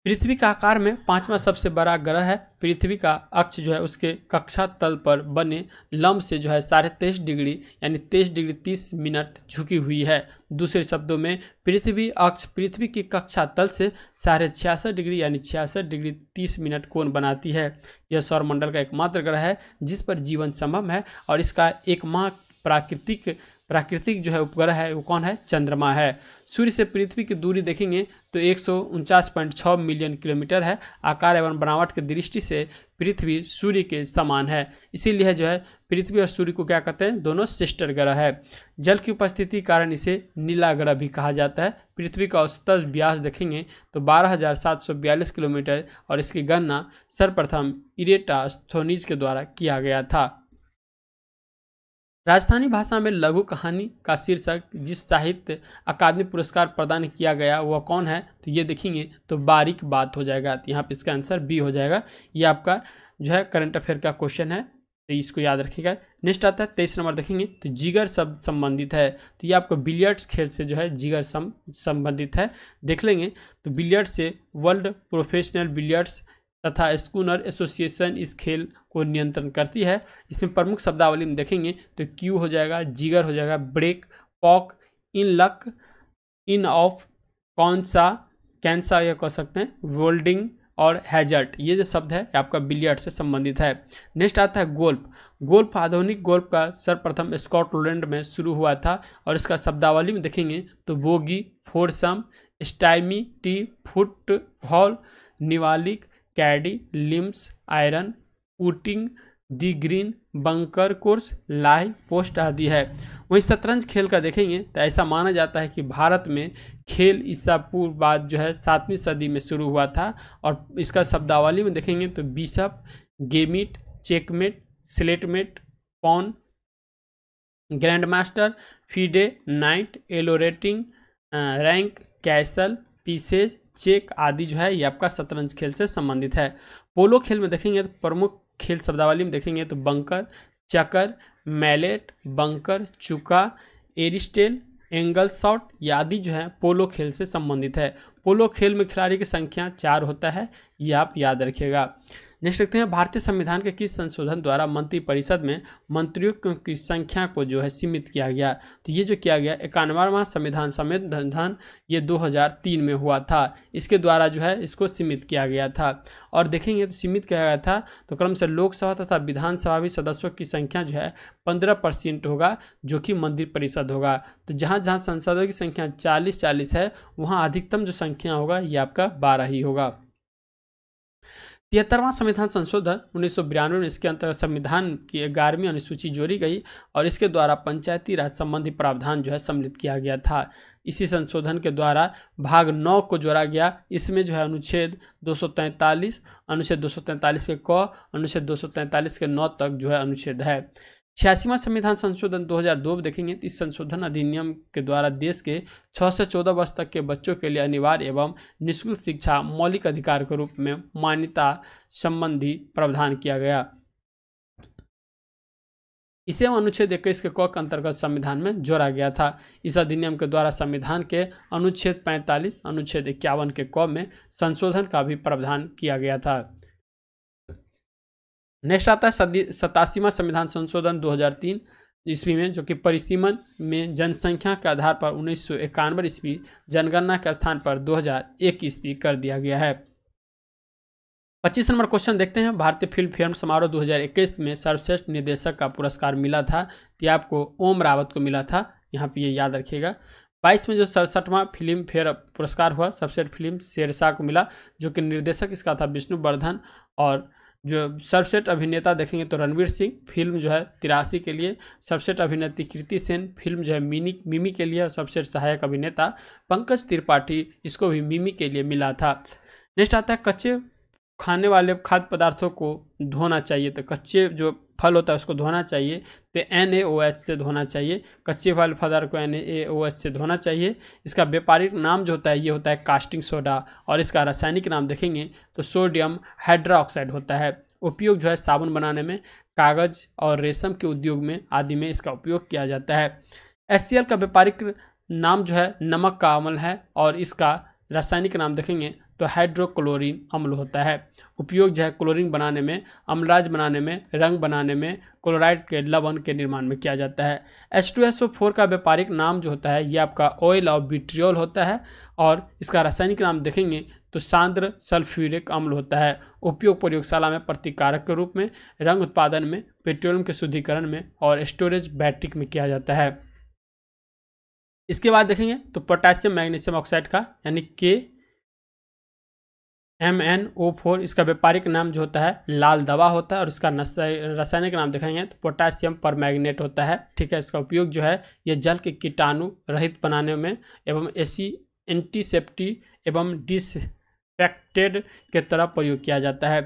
पृथ्वी का आकार में पांचवा सबसे बड़ा ग्रह है पृथ्वी का अक्ष जो है उसके कक्षा तल पर बने लम्ब से जो है साढ़े तेईस डिग्री यानी तेईस डिग्री तीस मिनट झुकी हुई है दूसरे शब्दों में पृथ्वी अक्ष पृथ्वी की कक्षा तल से साढ़े छियासठ डिग्री यानी छियासठ डिग्री तीस मिनट कोण बनाती है यह सौरमंडल का एकमात्र ग्रह है जिस पर जीवन संभव है और इसका एक माह प्राकृतिक प्राकृतिक जो है उपग्रह है वो कौन है चंद्रमा है सूर्य से पृथ्वी की दूरी देखेंगे तो एक मिलियन किलोमीटर है आकार एवं बनावट की दृष्टि से पृथ्वी सूर्य के समान है इसीलिए जो है पृथ्वी और सूर्य को क्या कहते हैं दोनों सिस्टर ग्रह है जल की उपस्थिति के कारण इसे नीला ग्रह भी कहा जाता है पृथ्वी का औसत व्यास देखेंगे तो 12,742 किलोमीटर और इसकी गणना सर्वप्रथम इरेटा स्थोनिज के द्वारा किया गया था राजस्थानी भाषा में लघु कहानी का शीर्षक जिस साहित्य अकादमी पुरस्कार प्रदान किया गया वह कौन है तो ये देखेंगे तो बारीक बात हो जाएगा तो यहाँ पर इसका आंसर बी हो जाएगा ये आपका जो है करंट अफेयर का क्वेश्चन है तो इसको याद रखिएगा नेक्स्ट आता है तेईस नंबर देखेंगे तो जिगर शब्द संबंधित है तो ये आपको बिलियर्ड्स खेल से जो है जिगर सम संबंधित है देख लेंगे तो बिलियर्ड्स से वर्ल्ड प्रोफेशनल बिलियर्ड्स तथा स्कूनर एसोसिएशन इस खेल को नियंत्रण करती है इसमें प्रमुख शब्दावली में देखेंगे तो क्यू हो जाएगा जिगर हो जाएगा break pot in luck in off कौन सा कैंसा यह कह सकते हैं वोल्डिंग और हैजर्ट ये जो शब्द है आपका बिलियर्ड से संबंधित है नेक्स्ट आता है गोल्फ गोल्फ आधुनिक गोल्फ का सर्वप्रथम स्कॉटलैंड में शुरू हुआ था और इसका शब्दावली में देखेंगे तो bogey foursome stymie tee football निवालिक caddie links iron putting the green bunker course live post आदि है वहीं शतरंज खेल का देखेंगे तो ऐसा माना जाता है कि भारत में खेल ईसा पूर्व बाद जो है सातवीं सदी में शुरू हुआ था और इसका शब्दावली में देखेंगे तो bishop gambit checkmate stalemate pawn grand master FIDE knight Elo rating rank castle pieces check आदि जो है ये आपका शतरंज खेल से संबंधित है पोलो खेल में देखेंगे तो प्रमुख खेल शब्दावली में देखेंगे तो बंकर चकर मैलेट बंकर चुका एरिस्टेल एंगल शॉट आदि जो है पोलो खेल से संबंधित है पोलो खेल में खिलाड़ी की संख्या चार होता है ये आप याद रखिएगा नेक्स्ट देखते हैं भारतीय संविधान के किस संशोधन द्वारा मंत्रिपरिषद में मंत्रियों की संख्या को जो है सीमित किया गया तो ये जो किया गया इक्यानवावा संविधान संविधान ये 2003 में हुआ था इसके द्वारा जो है इसको सीमित किया गया था और देखेंगे तो सीमित किया गया था तो क्रम से लोकसभा तथा विधानसभा भी सदस्यों की संख्या जो है पंद्रह परसेंट होगा जो कि मंदिर परिषद होगा तो जहाँ जहाँ संसदों की संख्या चालीस चालीस है वहाँ अधिकतम जो संख्या होगा ये आपका बारह ही होगा तिहत्तरवां संविधान संशोधन उन्नीस सौ में इसके अंतर्गत संविधान की ग्यारहवीं अनुसूची जोड़ी गई और इसके द्वारा पंचायती राज संबंधी प्रावधान जो है सम्मिलित किया गया था इसी संशोधन के द्वारा भाग नौ को जोड़ा गया इसमें जो है अनुच्छेद 243 अनुच्छेद 243 के क अनुच्छेद 243 के नौ तक जो है अनुच्छेद है छियासीवा संविधान संशोधन 2002 देखेंगे तो इस संशोधन अधिनियम के द्वारा देश के 6 से 14 वर्ष तक के बच्चों के लिए अनिवार्य एवं निःशुल्क शिक्षा मौलिक अधिकार के रूप में मान्यता संबंधी प्रावधान किया गया इसे अनुच्छेद इक्कीस के कौ के अंतर्गत संविधान में जोड़ा गया था इस अधिनियम के द्वारा संविधान के अनुच्छेद 45, अनुच्छेद इक्यावन के कौ में संशोधन का भी प्रावधान किया गया था नेक्स्ट आता है सतासीवा संविधान संशोधन 2003 ईस्वी में जो कि परिसीमन में जनसंख्या के आधार पर उन्नीस सौ इक्यानवे ईस्वी जनगणना के स्थान पर 2001 ईस्वी कर दिया गया है पच्चीस नंबर क्वेश्चन देखते हैं भारतीय फिल्म फेयर समारोह 2021 में सर्वश्रेष्ठ निर्देशक का पुरस्कार मिला था कि आपको ओम रावत को मिला था यहाँ पर ये यह याद रखिएगा बाईस में जो सड़सठवां फिल्म फेयर पुरस्कार हुआ सबसे फिल्म शेरशाह को मिला जो कि निर्देशक इसका था विष्णुवर्धन और जो सर्वश्रेष्ठ अभिनेता देखेंगे तो रणवीर सिंह फिल्म जो है तिरासी के लिए सर्वश्रेष्ठ अभिनेत्री कृति सेन फिल्म जो है मिनी मिमी के लिए सर्वश्रेष्ठ सहायक अभिनेता पंकज त्रिपाठी इसको भी मिमी के लिए मिला था नेक्स्ट आता है कच्चे खाने वाले खाद्य पदार्थों को धोना चाहिए तो कच्चे जो फल होता है उसको धोना चाहिए तो एन ए ओ एच से धोना चाहिए कच्चे फल फदार को एन ए ओ एच से धोना चाहिए इसका व्यापारिक नाम जो होता है ये होता है कास्टिंग सोडा और इसका रासायनिक नाम देखेंगे तो सोडियम हाइड्रोक्साइड होता है उपयोग जो है साबुन बनाने में कागज़ और रेशम के उद्योग में आदि में इसका उपयोग किया जाता है एस का व्यापारिक नाम जो है नमक का अमल है और इसका रासायनिक नाम देखेंगे तो हाइड्रोक्लोरिन अम्ल होता है उपयोग जो है क्लोरीन बनाने में अम्लराज बनाने में रंग बनाने में क्लोराइड के लवण के निर्माण में किया जाता है H two S O four का व्यापारिक नाम जो होता है ये आपका ऑयल और बिट्रियोल होता है और इसका रासायनिक नाम देखेंगे तो सांद्र सल्फ्यूरिक अम्ल होता है उपयोग प्रयोगशाला में प्रतिकारक के रूप में रंग उत्पादन में पेट्रोलियम के शुद्धिकरण में और स्टोरेज बैटरिक में किया जाता है इसके बाद देखेंगे तो पोटेशियम मैग्नीशियम ऑक्साइड का यानी के एम एन ओ फोर इसका व्यापारिक नाम जो होता है लाल दवा होता है और इसका रासायनिक नाम देखेंगे तो पोटासियम पर मैग्नेट होता है ठीक है इसका उपयोग जो है यह जल के कीटाणु रहित बनाने में एवं ऐसी एंटीसेप्टी एवं डिसफेक्टेड के तरह प्रयोग किया जाता है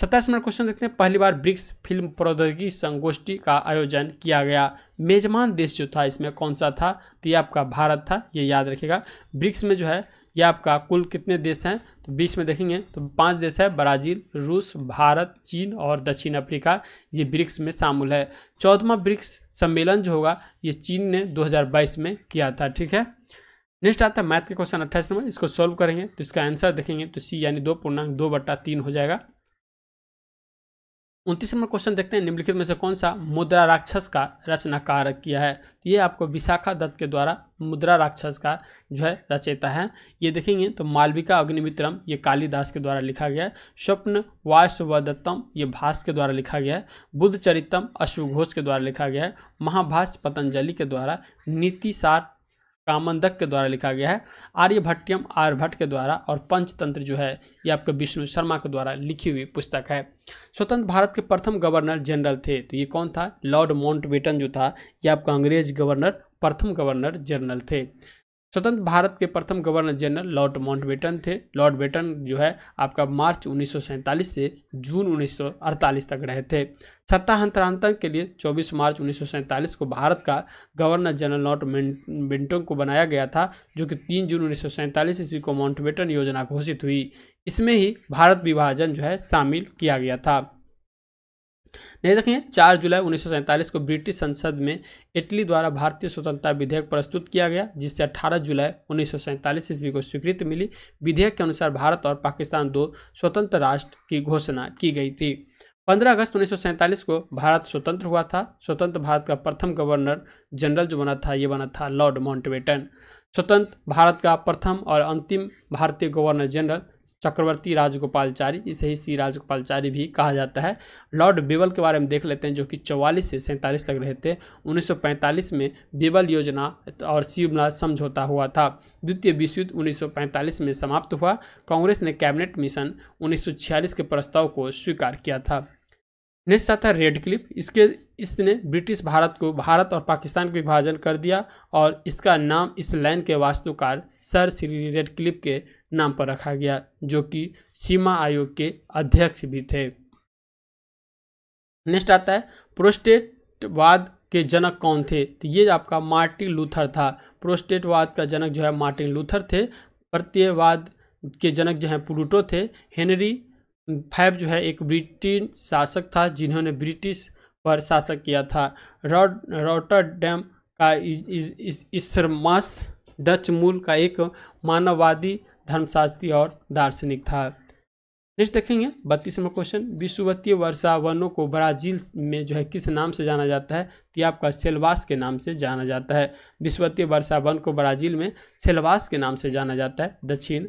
सत्ताईस नंबर क्वेश्चन देखते हैं पहली बार ब्रिक्स फिल्म प्रौद्योगिकी संगोष्ठी का आयोजन किया गया मेजमान देश जो था इसमें कौन सा था तो ये आपका भारत था ये याद रखिएगा ब्रिक्स में जो है ये आपका कुल कितने देश हैं तो बीस में देखेंगे तो पांच देश है ब्राज़ील रूस भारत चीन और दक्षिण अफ्रीका ये ब्रिक्स में शामिल है चौथवा ब्रिक्स सम्मेलन जो होगा ये चीन ने 2022 में किया था ठीक है नेक्स्ट आता है मैथ के क्वेश्चन अट्ठाईस नंबर इसको सॉल्व करेंगे तो इसका आंसर देखेंगे तो सी यानी दो पूर्णांक दो बट्टा तीन हो जाएगा उनतीस नंबर क्वेश्चन देखते हैं निम्नलिखित में से कौन सा मुद्रा राक्षस का रचनाकार किया है तो ये आपको विशाखा दत्त के द्वारा मुद्रा राक्षस का जो है रचयिता है ये देखेंगे तो मालविका अग्निमित्रम ये कालिदास के द्वारा लिखा गया है स्वप्न वाष्वदत्तम ये भास के द्वारा लिखा गया है बुद्ध चरितम अश्वघोष के द्वारा लिखा गया है महाभाष पतंजलि के द्वारा नीतिसार कामंदक के द्वारा लिखा गया है आर्यभट्टियम आर्यभट्ट के द्वारा और पंचतंत्र जो है ये आपके विष्णु शर्मा के द्वारा लिखी हुई पुस्तक है स्वतंत्र भारत के प्रथम गवर्नर जनरल थे तो ये कौन था लॉर्ड माउंट जो था ये आपका अंग्रेज गवर्नर प्रथम गवर्नर जनरल थे स्वतंत्र भारत के प्रथम गवर्नर जनरल लॉर्ड माउंटबेटन थे लॉर्ड बेटन जो है आपका मार्च उन्नीस से जून 1948 तक रहे थे सत्ता हस्तांतरण के लिए 24 मार्च उन्नीस को भारत का गवर्नर जनरल लॉर्ड बेंटन को बनाया गया था जो कि 3 जून उन्नीस ईस्वी को माउंटबेटन योजना घोषित हुई इसमें ही भारत विभाजन जो है शामिल किया गया था नहीं देखें चार जुलाई उन्नीस को ब्रिटिश संसद में इटली द्वारा भारतीय स्वतंत्रता विधेयक प्रस्तुत किया गया जिससे 18 जुलाई उन्नीस ईस्वी को स्वीकृति मिली विधेयक के अनुसार भारत और पाकिस्तान दो स्वतंत्र राष्ट्र की घोषणा की गई थी 15 अगस्त उन्नीस को भारत स्वतंत्र हुआ था स्वतंत्र भारत का प्रथम गवर्नर जनरल जो बना था ये बना था लॉर्ड माउंटबेटन स्वतंत्र भारत का प्रथम और अंतिम भारतीय गवर्नर जनरल चक्रवर्ती राजगोपालचारी इसे ही सी राजगोपालचारी भी कहा जाता है लॉर्ड बेबल के बारे में देख लेते हैं जो कि 44 से सैंतालीस तक रहे थे 1945 में बेबल योजना और शिवनाथ समझौता हुआ था द्वितीय विश्व युद्ध उन्नीस में समाप्त हुआ कांग्रेस ने कैबिनेट मिशन उन्नीस के प्रस्ताव को स्वीकार किया था नेक्स्ट आता है रेड क्लिफ इसके इसने ब्रिटिश भारत को भारत और पाकिस्तान के विभाजन कर दिया और इसका नाम इस लाइन के वास्तुकार सर श्री रेड क्लिफ के नाम पर रखा गया जो कि सीमा आयोग के अध्यक्ष भी थे नेक्स्ट आता है प्रोस्टेटवाद के जनक कौन थे तो ये आपका मार्टिन लूथर था प्रोस्टेटवाद का जनक जो है मार्टिन लूथर थे प्रत्ययवाद के जनक जो है प्लूटो थे हेनरी फैब जो है एक ब्रिटिश शासक था जिन्होंने ब्रिटिश पर शासक किया था रॉड रोटरडैम का इसमास डच मूल का एक मानववादी धर्मशास्त्री और दार्शनिक था नेक्स्ट देखेंगे बत्तीस नंबर क्वेश्चन विश्ववतीय वर्षा वनों को ब्राजील में जो है किस नाम से जाना जाता है तो आपका सेलवास के नाम से जाना जाता है विश्ववतीय वर्षा वन को ब्राजील में सेलवास के नाम से जाना जाता है दक्षिण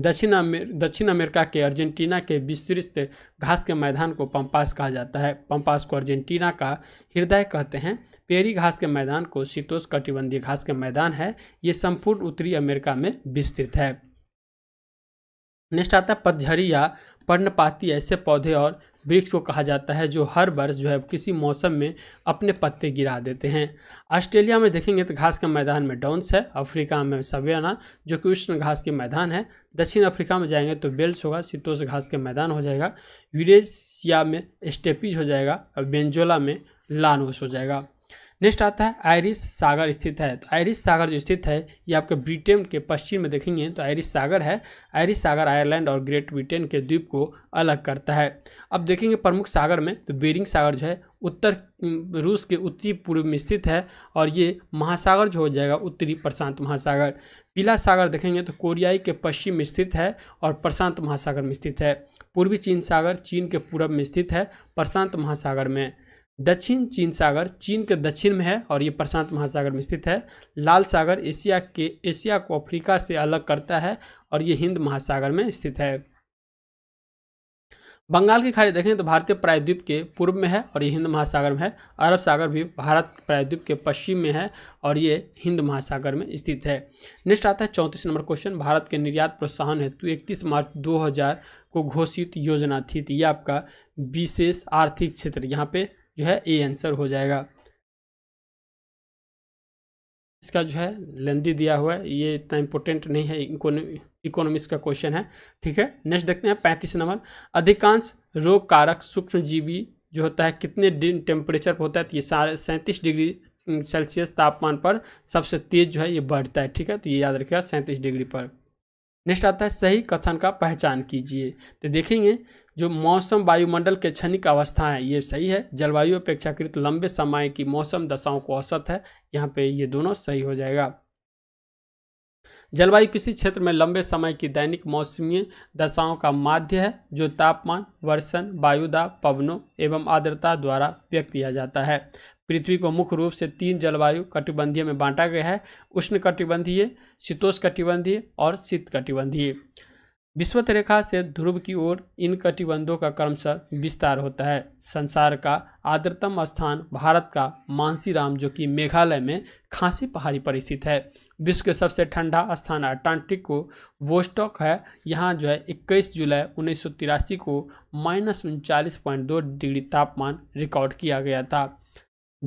दक्षिण अमेर दक्षिण अमेरिका के अर्जेंटीना के विस्तृत घास के मैदान को पंपास कहा जाता है पंपास को अर्जेंटीना का हृदय कहते हैं पेरी घास के मैदान को शीतोष कटिबंधीय घास के मैदान है ये संपूर्ण उत्तरी अमेरिका में विस्तृत है नेक्स्ट आता है पतझरी या पर्णपाती ऐसे पौधे और वृक्ष को कहा जाता है जो हर वर्ष जो है किसी मौसम में अपने पत्ते गिरा देते हैं ऑस्ट्रेलिया में देखेंगे तो घास के मैदान में डाउन्स है अफ्रीका में सवेना जो कि उष्ण घास के मैदान है दक्षिण अफ्रीका में जाएंगे तो बेल्स होगा सितोस घास के मैदान हो जाएगा यूरेशिया में स्टेपीज हो जाएगा और बेंजोला में लानोस हो जाएगा नेक्स्ट आता है आयरिस सागर स्थित है तो आयरिस सागर जो स्थित है ये आपके ब्रिटेन के पश्चिम में देखेंगे तो आयरिस सागर है आयरिस सागर आयरलैंड और ग्रेट ब्रिटेन के द्वीप को अलग करता है अब देखेंगे प्रमुख सागर में तो बेरिंग सागर जो है उत्तर रूस के उत्तरी पूर्व में स्थित है और ये महासागर जो हो जाएगा उत्तरी प्रशांत महासागर पीला सागर देखेंगे तो कोरियाई के पश्चिम में स्थित है और प्रशांत महासागर में स्थित है पूर्वी चीन सागर चीन के पूर्व में स्थित है प्रशांत महासागर में दक्षिण चीन सागर चीन के दक्षिण में है और ये प्रशांत महासागर में स्थित है लाल सागर एशिया के एशिया को अफ्रीका से अलग करता है और ये हिंद महासागर में स्थित है बंगाल की खाड़ी देखें तो भारतीय प्रायद्वीप के पूर्व में है और ये हिंद महासागर में है अरब सागर भी भारत प्रायद्वीप के पश्चिम में है और ये हिंद महासागर में स्थित है नेक्स्ट आता है चौंतीस नंबर क्वेश्चन भारत के निर्यात प्रोत्साहन हेतु इकतीस मार्च 2000 को घोषित योजना थी तो यह आपका विशेष आर्थिक क्षेत्र यहाँ पे जो है ए आंसर हो जाएगा इसका जो है लेंदी दिया हुआ है ये इतना इम्पोर्टेंट नहीं है इकोनॉमिक्स का क्वेश्चन है ठीक है नेक्स्ट देखते हैं पैंतीस नंबर अधिकांश रोग कारक सूक्ष्मजीवी जो होता है कितने टेम्परेचर पर होता है तो ये सारे सैंतीस डिग्री सेल्सियस तापमान पर सबसे तेज जो है ये बढ़ता है ठीक है तो ये याद रखिएगा सैंतीस डिग्री पर नेक्स्ट आता है सही कथन का पहचान कीजिए तो देखेंगे जो मौसम वायुमंडल के क्षणिक अवस्था है ये सही है जलवायु अपेक्षाकृत लंबे समय की मौसम दशाओं को औसत है यहाँ पे ये दोनों सही हो जाएगा जलवायु किसी क्षेत्र में लंबे समय की दैनिक मौसमी दशाओं का माध्य है जो तापमान वर्षण वायुदा पवनों एवं आर्द्रता द्वारा व्यक्त किया जाता है पृथ्वी को मुख्य रूप से तीन जलवायु कटिबंधीय में बांटा गया है उष्ण कटिबंधीय शीतोष कटिबंधीय और शीत कटिबंधीय विश्वत रेखा से ध्रुव की ओर इन कटिबंधों का क्रमशः विस्तार होता है संसार का आर्द्रतम स्थान भारत का मानसीराम जो कि मेघालय में खांसी पहाड़ी पर स्थित है विश्व के सबसे ठंडा स्थान अटलांटिक को वोस्टॉक है यहाँ जो है 21 जुलाई उन्नीस को माइनस उनचालीस पॉइंट दो डिग्री तापमान रिकॉर्ड किया गया था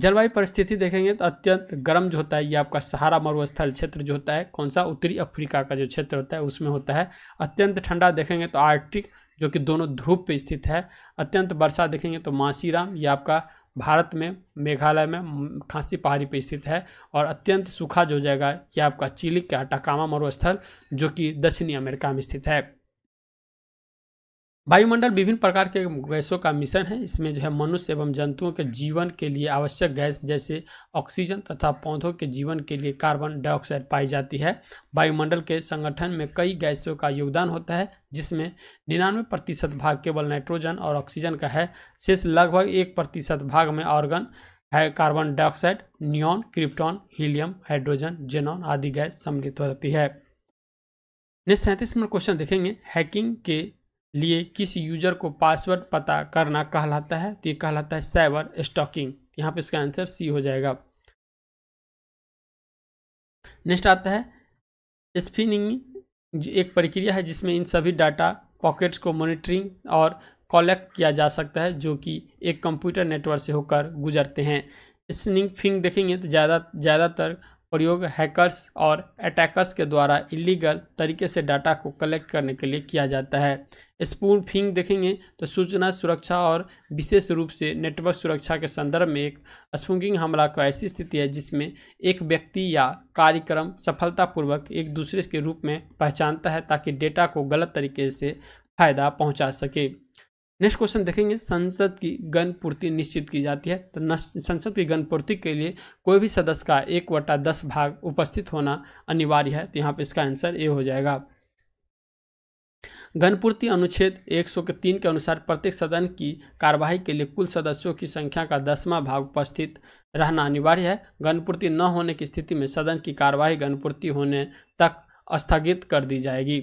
जलवायु परिस्थिति देखेंगे तो अत्यंत गर्म जो होता है ये आपका सहारा मरुस्थल क्षेत्र जो होता है कौन सा उत्तरी अफ्रीका का जो क्षेत्र होता है उसमें होता है अत्यंत ठंडा देखेंगे तो आर्टिक जो कि दोनों ध्रुव पे स्थित है अत्यंत वर्षा देखेंगे तो मासीराम ये आपका भारत में मेघालय में खांसी पहाड़ी पर स्थित है और अत्यंत सूखा जो जाएगा यह आपका चिली का टकामा मरुस्थल जो कि दक्षिणी अमेरिका में स्थित है वायुमंडल विभिन्न प्रकार के गैसों का मिश्रण है इसमें जो है मनुष्य एवं जंतुओं के जीवन के लिए आवश्यक गैस जैसे ऑक्सीजन तथा पौधों के जीवन के लिए कार्बन डाइऑक्साइड पाई जाती है वायुमंडल के संगठन में कई गैसों का योगदान होता है जिसमें निन्यानवे प्रतिशत भाग केवल नाइट्रोजन और ऑक्सीजन का है शेष लगभग एक प्रतिशत भाग में ऑर्गन है carbon dioxide neon krypton helium hydrogen xenon आदि गैस सम्मिलित होती है नेक्स्ट सैंतीस नंबर क्वेश्चन देखेंगे हैकिंग के लिए किस यूजर को पासवर्ड पता करना कहलाता है तो ये कहलाता है साइबर स्टॉकिंग यहाँ पे इसका आंसर सी हो जाएगा नेक्स्ट आता है स्पिनिंग एक प्रक्रिया है जिसमें इन सभी डाटा पॉकेट्स को मॉनिटरिंग और कलेक्ट किया जा सकता है जो कि एक कंप्यूटर नेटवर्क से होकर गुजरते हैं स्निंग फिंग देखेंगे तो ज़्यादा ज़्यादातर प्रयोग हैकर्स और अटैकर्स के द्वारा इलीगल तरीके से डाटा को कलेक्ट करने के लिए किया जाता है स्पून फिंग देखेंगे तो सूचना सुरक्षा और विशेष रूप से नेटवर्क सुरक्षा के संदर्भ में एक स्पूकिंग हमला को ऐसी स्थिति है जिसमें एक व्यक्ति या कार्यक्रम सफलतापूर्वक एक दूसरे के रूप में पहचानता है ताकि डेटा को गलत तरीके से फायदा पहुंचा सके नेक्स्ट क्वेश्चन देखेंगे संसद की गन पूर्ति निश्चित की जाती है तो संसद की गन पूर्ति के लिए कोई भी सदस्य का एक वटा दस भाग उपस्थित होना अनिवार्य है तो यहाँ पर इसका आंसर ए हो जाएगा घनपूर्ति अनुच्छेद 103 के अनुसार प्रत्येक सदन की कार्यवाही के लिए कुल सदस्यों की संख्या का दसवां भाग उपस्थित रहना अनिवार्य है घनपूर्ति न होने की स्थिति में सदन की कार्यवाही घनपूर्ति होने तक स्थगित कर दी जाएगी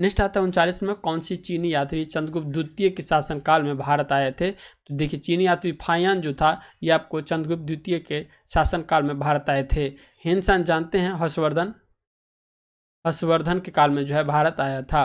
नेक्स्ट आता है उनचालीस में कौन सी चीनी यात्री चंद्रगुप्त द्वितीय के शासनकाल में भारत आए थे तो देखिए चीनी यात्री फायान जो था ये आपको चंद्रगुप्त द्वितीय के शासनकाल में भारत आए थे हिंसान जानते हैं हर्षवर्धन हर्षवर्धन के काल में जो है भारत आया था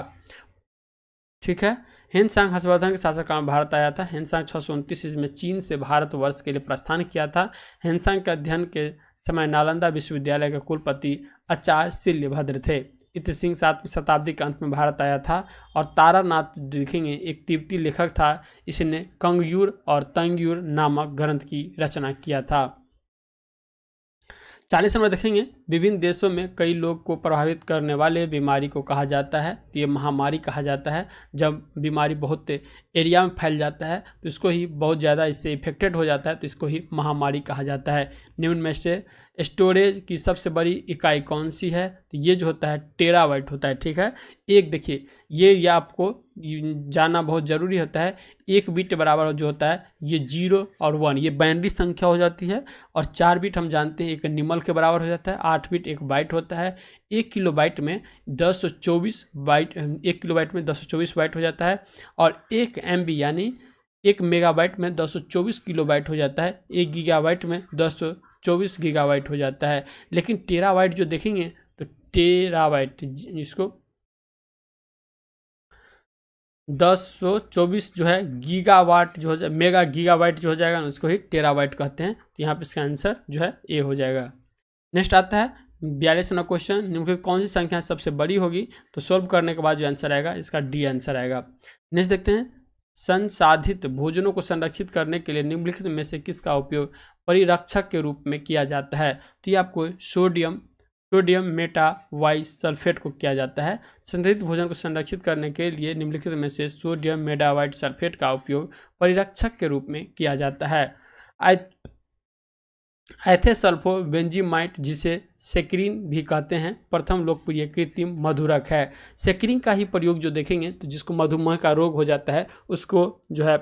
ठीक है हिंदसांग हर्षवर्धन के शासनकाल में भारत आया था हिंदसांग छः सौ उनतीस ईस्वी में चीन से भारत वर्ष के लिए प्रस्थान किया था हिंदसांग के अध्ययन के समय नालंदा विश्वविद्यालय के कुलपति आचार्य शिल्यभद्र थे इति सिंह सातवीं शताब्दी के अंत में भारत आया था और तारानाथ देखेंगे एक तिब्बती लेखक था इसने कंगयूर और तंगयूर नामक ग्रंथ की रचना किया था चालीस नंबर देखेंगे विभिन्न देशों में कई लोग को प्रभावित करने वाले बीमारी को कहा जाता है तो ये महामारी कहा जाता है जब बीमारी बहुत एरिया में फैल जाता है तो इसको ही बहुत ज़्यादा इससे इफेक्टेड हो जाता है तो इसको ही महामारी कहा जाता है निम्न में से स्टोरेज की सबसे बड़ी इकाई कौन सी है तो ये जो होता है टेरा वाइट होता है ठीक है एक देखिए ये ये आपको जानना बहुत ज़रूरी होता है एक बिट बराबर जो होता है ये जीरो और वन ये बाइनरी संख्या हो जाती है और चार बिट हम जानते हैं एक निमल के बराबर हो जाता है आठ बिट एक बाइट होता है एक किलो बाइट में दस सौ चौबीस बाइट एक किलो बाइट में दस सौ चौबीस बाइट हो जाता है और एक एम यानी एक मेगाबाइट में 224 किलोबाइट हो जाता है एक गीगाबाइट में दस चौबीस वाइट हो जाता है लेकिन वाइट जो देखेंगे तो टेरावाइट इसको दस सौ चौबीस जो है गीगावाट जो हो जाए मेगा गीगावाइट जो हो जाएगा ना उसको ही टेरावाइट कहते हैं तो यहाँ पे इसका आंसर जो है ए हो जाएगा नेक्स्ट आता है बयालीस नंबर क्वेश्चन निम्नलिखित कौन सी संख्या सबसे बड़ी होगी तो सॉल्व करने के बाद जो आंसर आएगा इसका डी आंसर आएगा नेक्स्ट देखते हैं संसाधित भोजनों को संरक्षित करने के लिए निम्नलिखित में से किसका उपयोग परिरक्षक के रूप में किया जाता है तो ये आपको सोडियम सोडियम मेटावाइस सल्फेट को किया जाता है संसाधित भोजन को संरक्षित करने के लिए निम्नलिखित में से सोडियम मेटावाइट सल्फेट का उपयोग परिरक्षक के रूप में किया जाता है एथेसल्फो बेंजीमाइट जिसे सेक्रीन भी कहते हैं प्रथम लोकप्रिय कृत्रिम मधुरक है सेक्रीन का ही प्रयोग जो देखेंगे तो जिसको मधुमेह का रोग हो जाता है उसको जो है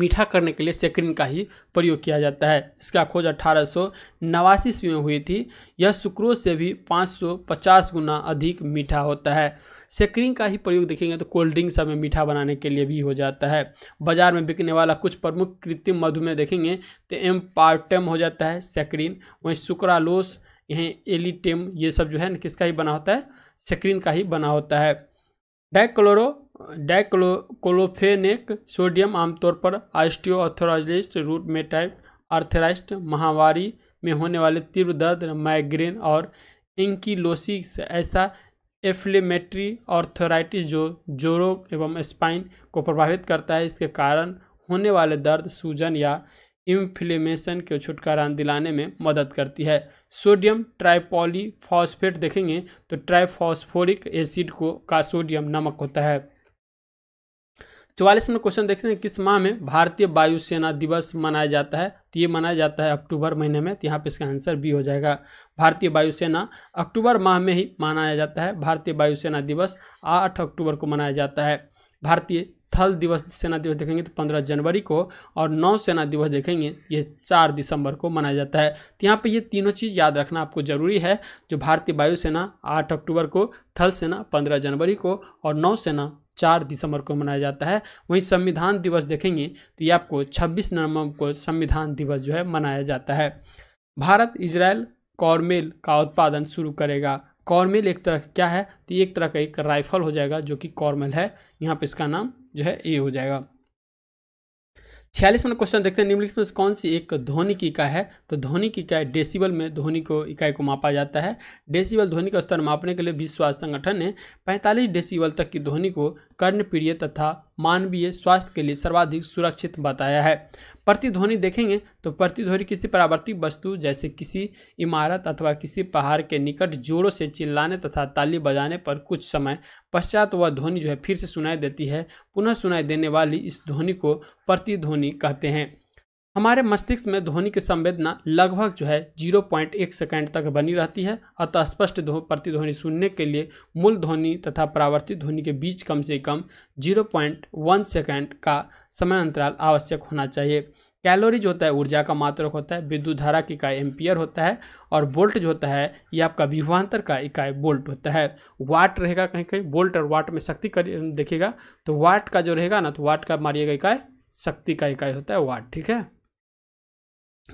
मीठा करने के लिए सेक्रीन का ही प्रयोग किया जाता है इसका खोज अठारह सौ नवासी ईस्वी में हुई थी यह सुक्रोज से भी 550 गुना अधिक मीठा होता है सेकरिंग का ही प्रयोग देखेंगे तो कोल्ड ड्रिंक सब मीठा बनाने के लिए भी हो जाता है बाजार में बिकने वाला कुछ प्रमुख कृत्रिम मधु में देखेंगे तो एम पार्टम हो जाता है सेकरिन वहीं सुक्रालोस यहीं एलिटेम ये सब जो है ना किसका ही बना होता है सेकरिन का ही बना होता है डाइक्लोरो डाइक्लोकोलोफेनिक सोडियम आमतौर पर आस्टियोथोराइजिस्ट रूट मेटाइट आर्थराइस्ट महावारी में होने वाले तीव्र दर्द माइग्रेन और एंकीलोसिस ऐसा एफ़्लेमेट्री ऑर्थराइटिस जो जोरो एवं स्पाइन को प्रभावित करता है इसके कारण होने वाले दर्द सूजन या इन्फ्लेमेशन को छुटकारा दिलाने में मदद करती है सोडियम ट्राइपोलीफॉस्फेट देखेंगे तो ट्राइफॉस्फोरिक एसिड को का सोडियम नमक होता है चौवालीस नंबर क्वेश्चन देखते हैं किस माह में भारतीय वायुसेना दिवस मनाया जाता है तो ये मनाया जाता है अक्टूबर महीने में तो यहाँ पे इसका आंसर बी हो जाएगा भारतीय वायुसेना अक्टूबर माह में ही मनाया जाता है भारतीय वायुसेना दिवस आठ अक्टूबर को मनाया जाता है भारतीय थल दिवस सेना दिवस देखेंगे तो पंद्रह जनवरी को और नौ सेना दिवस देखेंगे ये चार दिसंबर को मनाया जाता है तो यहाँ पे ये तीनों चीज़ याद रखना आपको ज़रूरी है जो भारतीय वायुसेना आठ अक्टूबर को थल सेना पंद्रह जनवरी को और नौ सेना चार दिसंबर को मनाया जाता है वहीं संविधान दिवस देखेंगे तो ये आपको छब्बीस नवंबर को संविधान दिवस जो है मनाया जाता है भारत इसराइल कॉर्मेल का उत्पादन शुरू करेगा कॉर्मेल एक तरह क्या है तो एक तरह का एक राइफल हो जाएगा जो कि कॉर्मेल है यहाँ पे इसका नाम जो है ए हो जाएगा छियालीस नंबर क्वेश्चन देखते हैं निम्नलिखित में कौन सी एक ध्वनि की इकाई है तो ध्वनि की इकाई डेसिबल में ध्वनि को इकाई को मापा जाता है डेसिबल ध्वनि का स्तर मापने के लिए विश्व स्वास्थ्य संगठन ने 45 डेसिबल तक की ध्वनि को कर्णप्रिय तथा मानवीय स्वास्थ्य के लिए सर्वाधिक सुरक्षित बताया है प्रतिध्वनि देखेंगे तो प्रतिध्वनि किसी परावर्तित वस्तु जैसे किसी इमारत अथवा किसी पहाड़ के निकट जोरों से चिल्लाने तथा ताली बजाने पर कुछ समय पश्चात वह ध्वनि जो है फिर से सुनाई देती है पुनः सुनाई देने वाली इस ध्वनि को प्रतिध्वनि कहते हैं हमारे मस्तिष्क में ध्वनि की संवेदना लगभग जो है 0.1 सेकंड तक बनी रहती है अतः स्पष्ट प्रतिध्वनि सुनने के लिए मूल ध्वनि तथा परावर्तित ध्वनि के बीच कम से कम 0.1 सेकंड का समय अंतराल आवश्यक होना चाहिए कैलोरी जो होता है ऊर्जा का मात्रक होता है विद्युत धारा की इकाई एम्पियर होता है और बोल्ट जो होता है ये आपका विभवान्तर का इकाई बोल्ट होता है वाट रहेगा कहीं कहीं बोल्ट और वाट में शक्ति कर देखेगा तो वाट का जो रहेगा ना तो वाट का मारिएगा इकाई शक्ति का इकाई होता है वाट ठीक है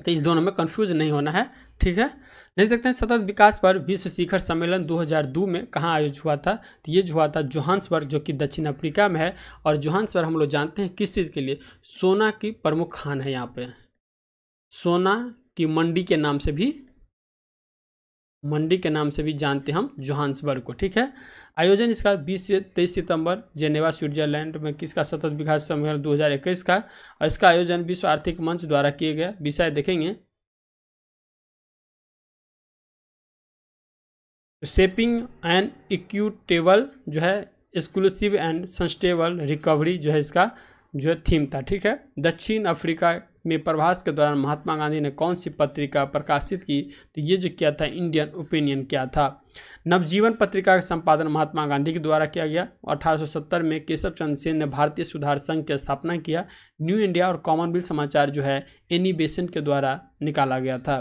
तो इस दोनों में कंफ्यूज नहीं होना है ठीक है नेक्स्ट देखते हैं सतत विकास पर विश्व शिखर सम्मेलन 2002 में कहाँ आयोजित हुआ था तो ये जो हुआ था जोहान्सबर्ग जो कि दक्षिण अफ्रीका में है और जोहान्सबर्ग हम लोग जानते हैं किस चीज़ के लिए सोना की प्रमुख खान है यहाँ पे सोना की मंडी के नाम से भी मंडी के नाम से भी जानते हम जोहान्सबर्ग को ठीक है आयोजन इसका 20 से 23 सितंबर जेनेवा स्विट्जरलैंड में किसका सतत विकास सम्मेलन 2021 का और इसका आयोजन विश्व आर्थिक मंच द्वारा किया गया विषय देखेंगे शेपिंग एंड इक्यूटेबल जो है एक्सक्लूसिव एंड सस्टेबल रिकवरी जो है इसका जो है थीम था ठीक है दक्षिण अफ्रीका में प्रभास के दौरान महात्मा गांधी ने कौन सी पत्रिका प्रकाशित की तो ये जो क्या था इंडियन ओपिनियन क्या था नवजीवन पत्रिका का संपादन महात्मा गांधी के द्वारा किया गया 1870 में केशव चंद्र सेन ने भारतीय सुधार संघ की स्थापना किया न्यू इंडिया और कॉमनवेल्थ समाचार जो है एनी बेसेंट के द्वारा निकाला गया था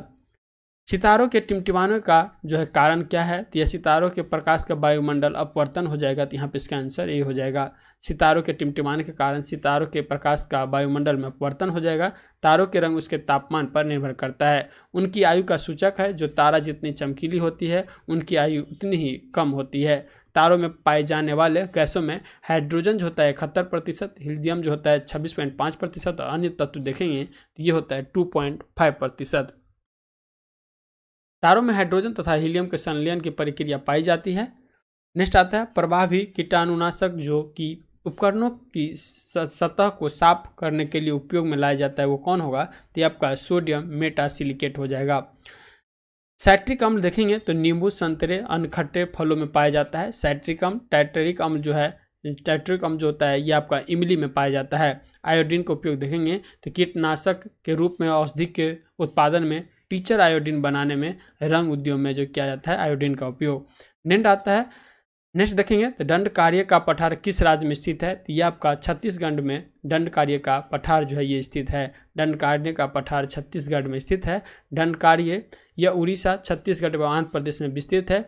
सितारों के टिमटिमाने का जो है कारण क्या है तो यह सितारों के प्रकाश का वायुमंडल अपवर्तन हो जाएगा तो यहाँ पे इसका आंसर ए हो जाएगा सितारों के टिमटिमाने के कारण सितारों के प्रकाश का वायुमंडल में अपवर्तन हो जाएगा तारों के रंग उसके तापमान पर निर्भर करता है उनकी आयु का सूचक है जो तारा जितनी चमकीली होती है उनकी आयु उतनी ही कम होती है तारों में पाए जाने वाले गैसों में हाइड्रोजन जो होता है इकहत्तर प्रतिशत हिलियम जो होता है छब्बीस पॉइंट पाँच प्रतिशत और अन्य तत्व देखेंगे तो ये होता है टू पॉइंट फाइव प्रतिशत तारों में हाइड्रोजन तथा हीलियम के संलयन की प्रक्रिया पाई जाती है नेक्स्ट आता है प्रभावी कीटाणुनाशक जो कि की उपकरणों की सतह को साफ करने के लिए उपयोग में लाया जाता है वो कौन होगा तो आपका सोडियम मेटासिलिकेट हो जाएगा साइट्रिक अम्ल देखेंगे तो नींबू संतरे अनखट्टे खट्टे फलों में पाया जाता है साइट्रिक अम्ल टाइटरिक अम्ल जो है टाइट्रिक अम्ल जो होता है ये आपका इमली में पाया जाता है आयोडीन का उपयोग देखेंगे तो कीटनाशक के रूप में औषधि के उत्पादन में टीचर आयोडीन बनाने में रंग उद्योग में जो किया जाता है आयोडीन का उपयोग नेंड आता है नेक्स्ट देखेंगे तो दंड कार्य का पठार किस राज्य में स्थित है तो ये आपका छत्तीसगढ़ में दंड कार्य का पठार जो है ये स्थित है दंड कार्य का पठार छत्तीसगढ़ में स्थित है दंड कार्य यह उड़ीसा छत्तीसगढ़ व आंध्र प्रदेश में विस्तृत है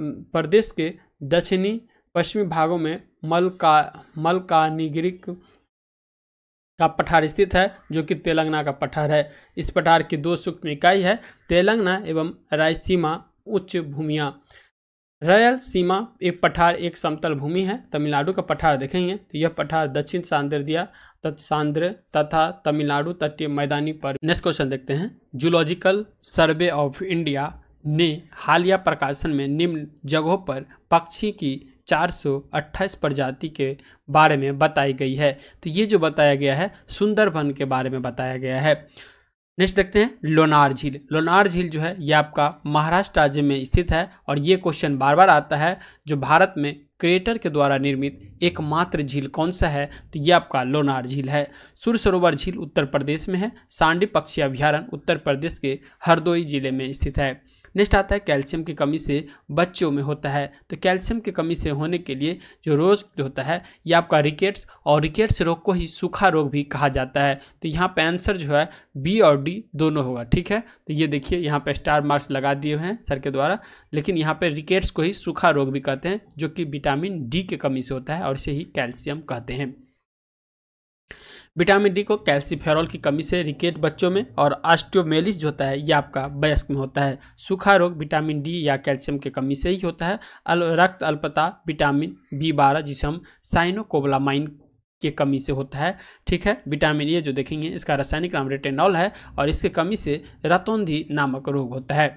प्रदेश के दक्षिणी पश्चिमी भागों में मलका मलकानिगिरिक का पठार स्थित है जो कि तेलंगाना का पठार है इस पठार की दो सूक्ष्म इकाई है तेलंगाना एवं रायसीमा उच्च भूमिया रयल सीमा एक पठार एक समतल भूमि है तमिलनाडु का पठार देखेंगे तो यह पठार दक्षिण सांद्र दिया तथा सांद्र तथा तमिलनाडु तटीय मैदानी पर नेक्स्ट क्वेश्चन देखते हैं जूलॉजिकल सर्वे ऑफ इंडिया ने हालिया प्रकाशन में निम्न जगहों पर पक्षी की चार प्रजाति के बारे में बताई गई है तो ये जो बताया गया है सुंदरबन के बारे में बताया गया है नेक्स्ट देखते हैं लोनार झील लोनार झील जो है ये आपका महाराष्ट्र राज्य में स्थित है और ये क्वेश्चन बार बार आता है जो भारत में क्रेटर के द्वारा निर्मित एकमात्र झील कौन सा है तो ये आपका लोनार झील है सुर सरोवर झील उत्तर प्रदेश में है सांडी पक्षी अभ्यारण उत्तर प्रदेश के हरदोई जिले में स्थित है नेक्स्ट आता है कैल्शियम की कमी से बच्चों में होता है तो कैल्शियम की कमी से होने के लिए जो रोज होता है ये आपका रिकेट्स और रिकेट्स रोग को ही सूखा रोग भी कहा जाता है तो यहाँ पे आंसर जो है बी और डी दोनों होगा ठीक है तो ये देखिए यहाँ पे स्टार मार्क्स लगा दिए हुए हैं सर के द्वारा लेकिन यहाँ पर रिकेट्स को ही सूखा रोग भी कहते हैं जो कि विटामिन डी की कमी से होता है और इसे ही कैल्शियम कहते हैं विटामिन डी को कैल्सीफेरॉल की कमी से रिकेट बच्चों में और आस्टियोमेलिस जो होता है यह आपका वयस्क में होता है सूखा रोग विटामिन डी या कैल्शियम की कमी से ही होता है अल, रक्त अल्पता विटामिन बी बारह जिसे हम साइनोकोबलामाइन के कमी से होता है ठीक है विटामिन ए जो देखेंगे इसका रासायनिक नाम रेटेनॉल है और इसके कमी से रतौंधी नामक रोग होता है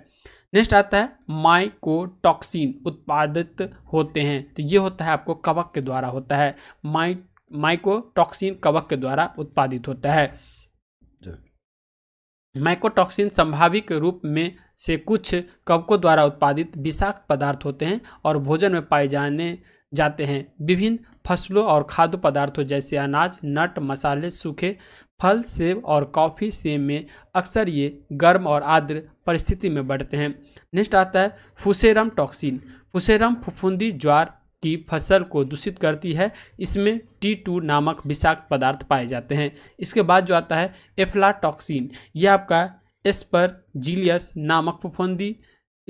नेक्स्ट आता है माइकोटॉक्सिन उत्पादित होते हैं तो ये होता है आपको कवक के द्वारा होता है माइट माइकोटॉक्सिन कवक के द्वारा उत्पादित होता है माइकोटॉक्सिन संभाविक रूप में से कुछ कवकों द्वारा उत्पादित विषाक्त पदार्थ होते हैं और भोजन में पाए जाने जाते हैं विभिन्न फसलों और खाद्य पदार्थों जैसे अनाज नट मसाले सूखे फल सेब और कॉफ़ी सेब में अक्सर ये गर्म और आर्द्र परिस्थिति में बढ़ते हैं नेक्स्ट आता है फुसेरम टॉक्सिन फुसेरम फुफुंदी ज्वार की फसल को दूषित करती है इसमें टी टू नामक विषाक्त पदार्थ पाए जाते हैं इसके बाद जो आता है एफ्लाटॉक्सिन यह आपका एस्पर जीलियस नामक फफोंदी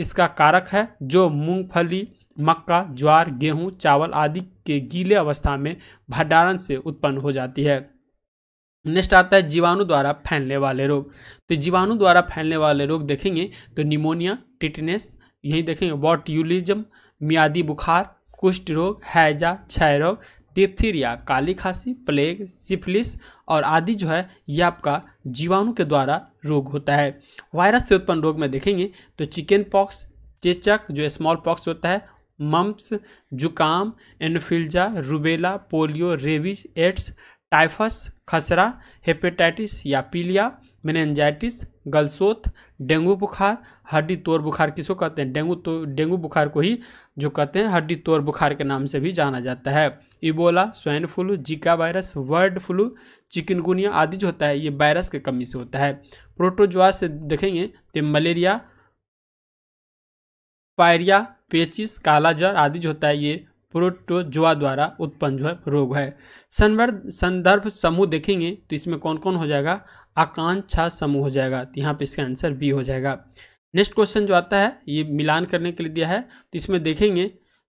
इसका कारक है जो मूंगफली मक्का ज्वार गेहूं चावल आदि के गीले अवस्था में भंडारण से उत्पन्न हो जाती है नेक्स्ट आता है जीवाणु द्वारा फैलने वाले रोग तो जीवाणु द्वारा फैलने वाले रोग देखेंगे तो निमोनिया टिटनेस यही देखेंगे वॉट्यूलिज्म मियादी बुखार कुष्ठ रोग हैजा क्षय रोग डिप्थीरिया काली खांसी प्लेग सिफिलिस और आदि जो है यह आपका जीवाणु के द्वारा रोग होता है वायरस से उत्पन्न रोग में देखेंगे तो चिकन पॉक्स चेचक जो स्मॉल पॉक्स होता है मम्प्स जुकाम influenza rubella polio rabies AIDS typhus खसरा हेपेटाइटिस या पीलिया मेनेंजाइटिस गलसोथ डेंगू बुखार हड्डी तोड़ बुखार किसको कहते हैं डेंगू तो डेंगू बुखार को ही जो कहते हैं हड्डी तोड़ बुखार के नाम से भी जाना जाता है Ebola swine flu Zika virus bird flu chikungunya आदि जो होता है ये वायरस के कमी से होता है प्रोटोजोआ से देखेंगे तो मलेरिया पायरिया पेचिस जर आदि जो होता है ये प्रोटोजोआ द्वारा उत्पन्न जो है रोग है संवर्ध संदर्भ समूह देखेंगे तो इसमें कौन कौन हो जाएगा आकांक्षा समूह हो जाएगा तो यहाँ पे इसका आंसर बी हो जाएगा नेक्स्ट क्वेश्चन जो आता है ये मिलान करने के लिए दिया है तो इसमें देखेंगे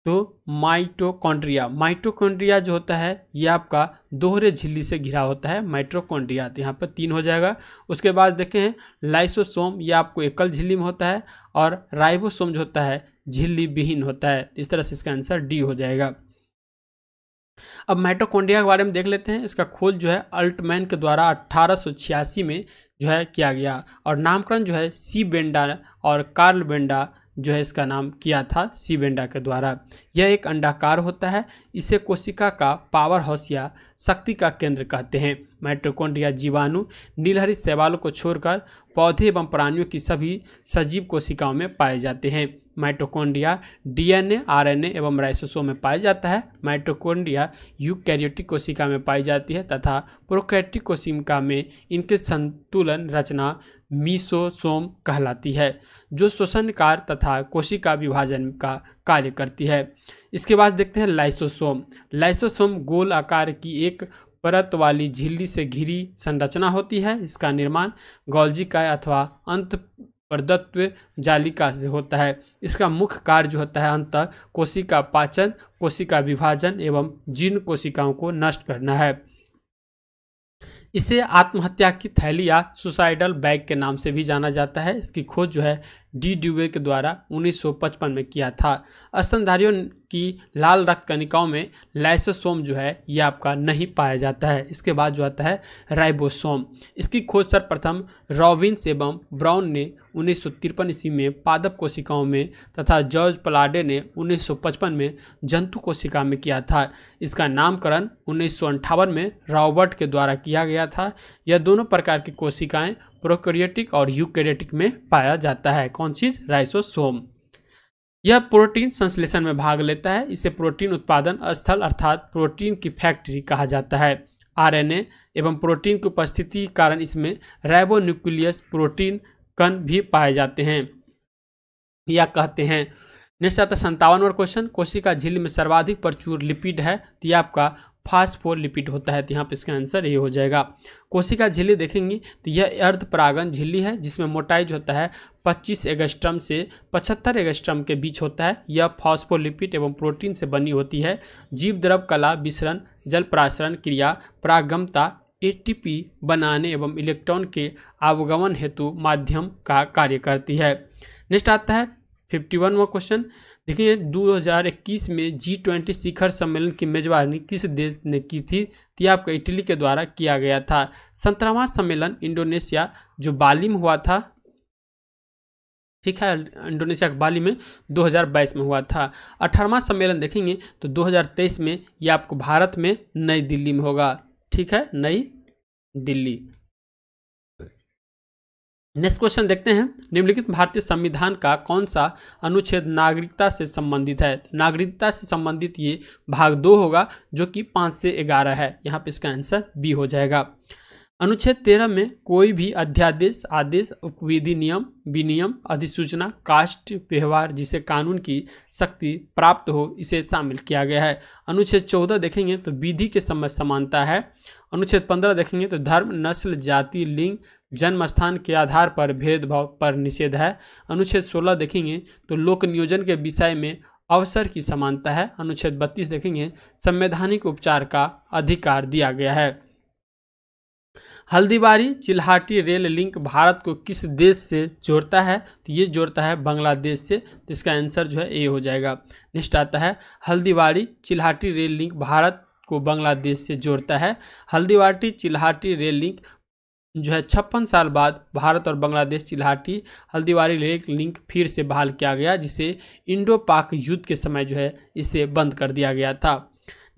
तो माइटोकॉन्ड्रिया माइटोकॉन्ड्रिया जो होता है ये आपका दोहरे झिल्ली से घिरा होता है माइट्रोकॉन्ड्रिया तो यहाँ पर तीन हो जाएगा उसके बाद देखें लाइसोसोम ये आपको एकल झिल्ली में होता है और राइबोसोम जो होता है झिल्ली विहीन होता है तो इस तरह से इसका आंसर डी हो जाएगा अब माइटोकॉन्ड्रिया के बारे में देख लेते हैं इसका खोज जो है अल्टमैन के द्वारा अट्ठारह में जो है किया गया और नामकरण जो है सी बेंडा और कार्ल बेंडा जो है इसका नाम किया था सी बेंडा के द्वारा यह एक अंडाकार होता है इसे कोशिका का पावर हाउस या शक्ति का केंद्र कहते हैं माइट्रोकोन्ड्रिया जीवाणु नीलहरी सेवालों को छोड़कर पौधे एवं प्राणियों की सभी सजीव कोशिकाओं में पाए जाते हैं माइटोकोंडिया डीएनए आरएनए एवं राइसोसोम में पाया जाता है माइटोकोंडिया यूकैरियोटिक कोशिका में पाई जाती है तथा प्रोकैरियोटिक कोशिका में इनके संतुलन रचना मीसोसोम कहलाती है जो श्वसन कार तथा कोशिका विभाजन का कार्य करती है इसके बाद देखते हैं लाइसोसोम लाइसोसोम गोल आकार की एक परत वाली झिल्ली से घिरी संरचना होती है इसका निर्माण गौल्जी अथवा अंत प्रदत्व जालिका से होता है इसका मुख्य कार्य होता है अंत कोशिका पाचन कोशिका विभाजन एवं जीर्ण कोशिकाओं को नष्ट करना है इसे आत्महत्या की थैली या सुसाइडल बैग के नाम से भी जाना जाता है इसकी खोज जो है डी ड्यूबे के द्वारा 1955 में किया था स्तनधारियों की लाल रक्त कणिकाओं में लाइसोसोम जो है ये आपका नहीं पाया जाता है इसके बाद जो आता है राइबोसोम इसकी खोज सर्वप्रथम रॉबिन्स एवं ब्राउन ने उन्नीस ईस्वी में पादप कोशिकाओं में तथा जॉर्ज पलाडे ने 1955 में जंतु कोशिका में किया था इसका नामकरण उन्नीस में रॉबर्ट के द्वारा किया गया था यह दोनों प्रकार की कोशिकाएँ प्रोकैरियोटिक और यूकैरियोटिक में पाया जाता है कौन चीज राइसोसोम यह प्रोटीन संश्लेषण में भाग लेता है इसे प्रोटीन उत्पादन स्थल अर्थात प्रोटीन की फैक्ट्री कहा जाता है आरएनए एवं प्रोटीन की उपस्थिति के कारण इसमें राइबोन्यूक्लियस प्रोटीन कण भी पाए जाते हैं या कहते हैं निश्चित आता है संतावनवर क्वेश्चन कोशिका झील में सर्वाधिक प्रचुर लिपिड है तो यह आपका फास्फोलिपिड होता है तो यहाँ पे इसका आंसर ये हो जाएगा कोशिका झिल्ली देखेंगी तो यह अर्ध परागन झिल्ली है जिसमें मोटाइज होता है 25 एगस्ट्रम से 75 एगस्ट्रम के बीच होता है यह फॉस्फोलिपिड एवं प्रोटीन से बनी होती है जीव द्रव कला विसरण जल प्रासरण क्रिया प्रागमता ए बनाने एवं इलेक्ट्रॉन के आवागमन हेतु माध्यम का कार्य करती है नेक्स्ट आता है फिफ्टी वन वा क्वेश्चन देखिए 2021 में जी ट्वेंटी शिखर सम्मेलन की मेजबानी किस देश ने की थी तो आपका इटली के द्वारा किया गया था सत्रहवा सम्मेलन इंडोनेशिया जो बाली में हुआ था ठीक है इंडोनेशिया के बाली में 2022 में हुआ था अठारहवा सम्मेलन देखेंगे तो 2023 में ये आपको भारत में नई दिल्ली में होगा ठीक है नई दिल्ली नेक्स्ट क्वेश्चन देखते हैं निम्नलिखित भारतीय संविधान का कौन सा अनुच्छेद नागरिकता से संबंधित है नागरिकता से संबंधित ये भाग दो होगा जो कि पाँच से ग्यारह है यहाँ पे इसका आंसर बी हो जाएगा अनुच्छेद तेरह में कोई भी अध्यादेश आदेश उपविधि नियम विनियम अधिसूचना कास्ट व्यवहार जिसे कानून की शक्ति प्राप्त हो इसे शामिल किया गया है अनुच्छेद चौदह देखेंगे तो विधि के समय समानता है अनुच्छेद पंद्रह देखेंगे तो धर्म नस्ल जाति लिंग जन्म स्थान के आधार पर भेदभाव पर निषेध है अनुच्छेद 16 देखेंगे तो लोक नियोजन के विषय में अवसर की समानता है अनुच्छेद 32 देखेंगे संवैधानिक उपचार का अधिकार दिया गया है हल्दीबारी चिल्हाटी रेल लिंक भारत को किस देश से जोड़ता है तो ये जोड़ता है बांग्लादेश से तो इसका आंसर जो है ए हो जाएगा नेक्स्ट आता है हल्दीबारी चिल्हाटी रेल लिंक भारत को बांग्लादेश से जोड़ता है हल्दीवाटी चिल्हाटी रेल लिंक जो है छप्पन साल बाद भारत और बांग्लादेश चिल्हाटी हल्दीवारी लेक लिंक फिर से बहाल किया गया जिसे इंडो पाक युद्ध के समय जो है इसे बंद कर दिया गया था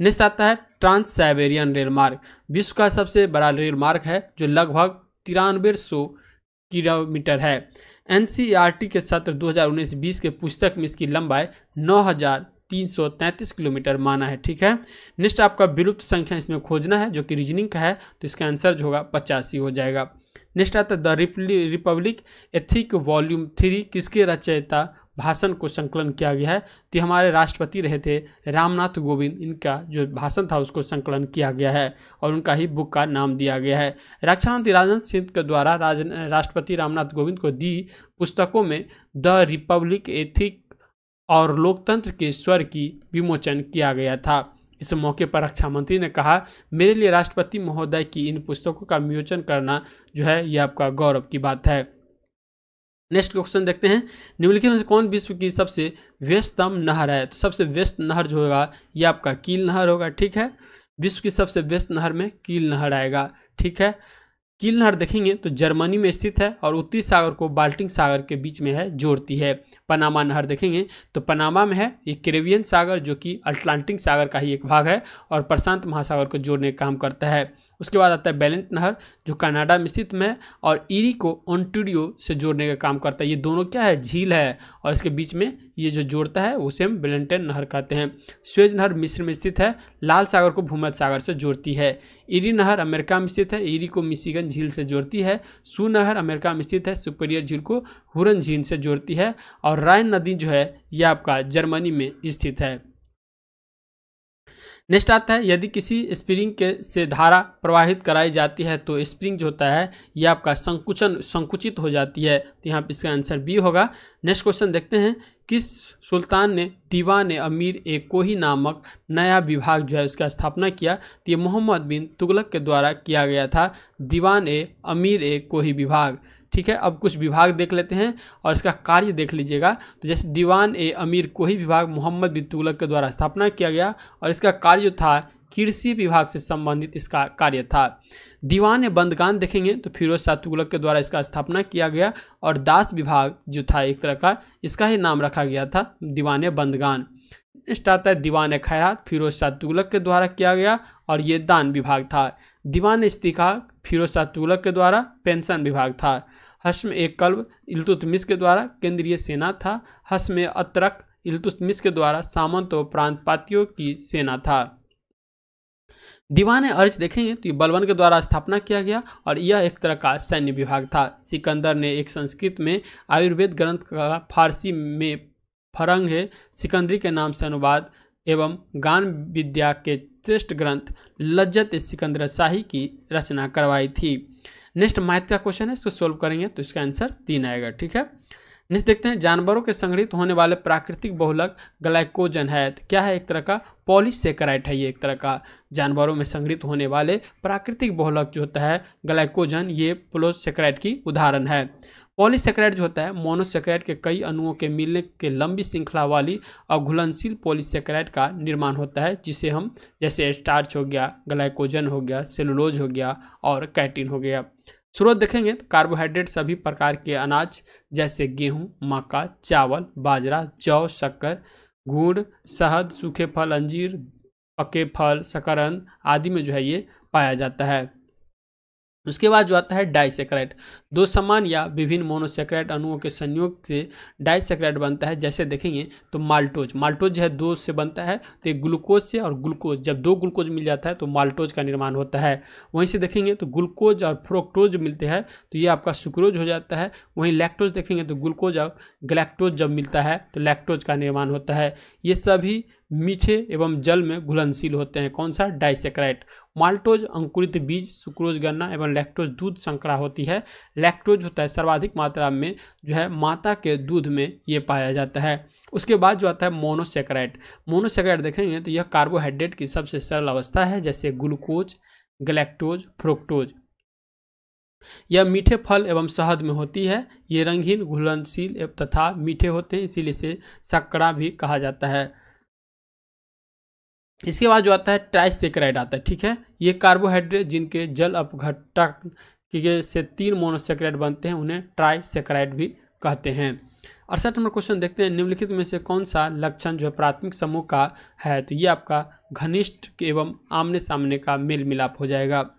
नेक्स्ट आता है ट्रांस साइबेरियन रेल मार्ग विश्व का सबसे बड़ा रेल मार्ग है जो लगभग तिरानवे सौ किलोमीटर है एन के सत्र 2019-20 के पुस्तक में इसकी लंबाई नौ हजार 333 किलोमीटर माना है ठीक है नेक्स्ट आपका विलुप्त संख्या इसमें खोजना है जो कि रीजनिंग का है तो इसका आंसर जो होगा पचासी हो जाएगा नेक्स्ट आता है the Republic ethic volume three किसके रचयिता भाषण को संकलन किया गया है तो हमारे राष्ट्रपति रहे थे रामनाथ गोविंद इनका जो भाषण था उसको संकलन किया गया है और उनका ही बुक का नाम दिया गया है रक्षा मंत्री राजनाथ सिंह के द्वारा राष्ट्रपति रामनाथ गोविंद को दी पुस्तकों में द रिपब्लिक एथिक और लोकतंत्र के स्वर की विमोचन किया गया था इस मौके पर रक्षा मंत्री ने कहा मेरे लिए राष्ट्रपति महोदय की इन पुस्तकों का विमोचन करना जो है यह आपका गौरव की बात है नेक्स्ट क्वेश्चन देखते हैं निम्नलिखित में से कौन विश्व की सबसे व्यस्तम नहर है तो सबसे व्यस्त नहर जो होगा यह आपका कील नहर होगा ठीक है विश्व की सबसे व्यस्त नहर में कील नहर आएगा ठीक है कील नहर देखेंगे तो जर्मनी में स्थित है और उत्तरी सागर को बाल्टिक सागर के बीच में है जोड़ती है पनामा नहर देखेंगे तो पनामा में है ये करेबियन सागर जो कि अटलांटिक सागर का ही एक भाग है और प्रशांत महासागर को जोड़ने का काम करता है उसके बाद आता है बैलेंट नहर जो कनाडा में स्थित में और ईरी को ओंटूरियो से जोड़ने का काम करता है ये दोनों क्या है झील है और इसके बीच में ये जो जोड़ता है उसे हम बेलेंटन नहर कहते हैं स्वेज नहर मिस्र में स्थित है लाल सागर को भूमध सागर से जोड़ती है ईरी नहर अमेरिका में स्थित है ईरी को मिशीगन झील से जोड़ती है सू नहर अमेरिका में स्थित है सुपेरियर झील को हुरन झील से जोड़ती है और रायन नदी जो है यह आपका जर्मनी में स्थित है नेक्स्ट आता है यदि किसी स्प्रिंग के से धारा प्रवाहित कराई जाती है तो स्प्रिंग जो होता है यह आपका संकुचन संकुचित हो जाती है तो यहाँ पर इसका आंसर बी होगा नेक्स्ट क्वेश्चन देखते हैं किस सुल्तान ने दीवान अमीर ए कोही नामक नया विभाग जो है उसका स्थापना किया तो ये मोहम्मद बिन तुगलक के द्वारा किया गया था दीवान ए अमीर ए कोही विभाग ठीक है अब कुछ विभाग देख लेते हैं और इसका कार्य देख लीजिएगा तो जैसे दीवान ए अमीर कोही विभाग मोहम्मद बिन तुगलक के द्वारा स्थापना किया गया और इसका कार्य जो था कृषि विभाग से संबंधित इसका कार्य था दीवान बंदगान देखेंगे तो फिरोज शाह तुगलक के द्वारा इसका स्थापना किया गया और दास विभाग जो था एक तरह का इसका ही नाम रखा गया था दीवान बंदगान नेक्स्ट है दीवान खैरात फिरोज शाह तुगलक के द्वारा किया गया और ये दान विभाग था दीवान इस्तीखा फिरोज शाह तुगलक के द्वारा पेंशन विभाग था हस्म एक कल्ब इलतुतमिस के द्वारा केंद्रीय सेना था हस्म अतरक इलतुतमिस के द्वारा सामंत और प्रांतपातियों की सेना था दीवान अर्ज देखेंगे तो ये बलवन के द्वारा स्थापना किया गया और यह एक तरह का सैन्य विभाग था सिकंदर ने एक संस्कृत में आयुर्वेद ग्रंथ का फारसी में है सिकंदरी के नाम से अनुवाद एवं गान विद्या के श्रेष्ठ ग्रंथ लज्जत सिकंदर शाही की रचना करवाई थी नेक्स्ट मैथ का क्वेश्चन है इसको सोल्व करेंगे तो इसका आंसर तीन आएगा ठीक है नेक्स्ट देखते हैं जानवरों के संग्रहित होने वाले प्राकृतिक बहुलक ग्लाइकोजन है तो क्या है एक तरह का पॉलीसेकेराइट है ये एक तरह का जानवरों में संग्रहित होने वाले प्राकृतिक बहुलक जो होता है ग्लाइकोजन ये पोलोसेकेराइट की उदाहरण है पॉलीसेक्राइड जो होता है मोनोसेक्राइड के कई अणुओं के मिलने के लंबी श्रृंखला वाली और घुलनशील पॉलीसेक्राइड का निर्माण होता है जिसे हम जैसे स्टार्च हो गया ग्लाइकोजन हो गया सेलुलोज हो गया और कैटिन हो गया स्रोत देखेंगे तो कार्बोहाइड्रेट सभी प्रकार के अनाज जैसे गेहूं मक्का चावल बाजरा जौ शक्कर गुड़ शहद सूखे फल अंजीर पके फल शकरन आदि में जो है ये पाया जाता है उसके बाद जो आता है डाइसेक्राइड दो समान या विभिन्न मोनोसेक्राइड अणुओं के संयोग से डाइसेक्राइड बनता है जैसे देखेंगे तो माल्टोज माल्टोज है दो से बनता है तो ग्लूकोज से और ग्लूकोज जब दो ग्लूकोज मिल जाता है तो माल्टोज का निर्माण होता है वहीं से देखेंगे तो ग्लूकोज और फ्रोक्टोज मिलते हैं तो ये आपका सुक्रोज हो जाता है वहीं लैक्टोज देखेंगे तो ग्लूकोज और ग्लैक्टोज जब मिलता है तो लैक्टोज का निर्माण होता है ये सभी मीठे एवं जल में घुलनशील होते हैं कौन सा डाइसेक्राइट माल्टोज अंकुरित बीज सुक्रोज गन्ना एवं लैक्टोज दूध संकरा होती है लैक्टोज होता है सर्वाधिक मात्रा में जो है माता के दूध में ये पाया जाता है उसके बाद जो आता है मोनोसेक्राइट मोनोसेक्राइट देखेंगे तो यह कार्बोहाइड्रेट की सबसे सरल अवस्था है जैसे ग्लूकोज गलेक्टोज फ्रुक्टोज यह मीठे फल एवं शहद में होती है ये रंगीन घुलनशील तथा मीठे होते हैं इसीलिए इसे सकड़ा भी कहा जाता है इसके बाद जो आता है ट्राइसेक्राइड आता है ठीक है ये कार्बोहाइड्रेट जिनके जल अपघटक के से तीन मोनोसेक्राइड बनते हैं उन्हें ट्राइसेक्राइड भी कहते हैं अड़सठ नंबर क्वेश्चन देखते हैं निम्नलिखित में से कौन सा लक्षण जो है प्राथमिक समूह का है तो ये आपका घनिष्ठ एवं आमने सामने का मेल मिलाप हो जाएगा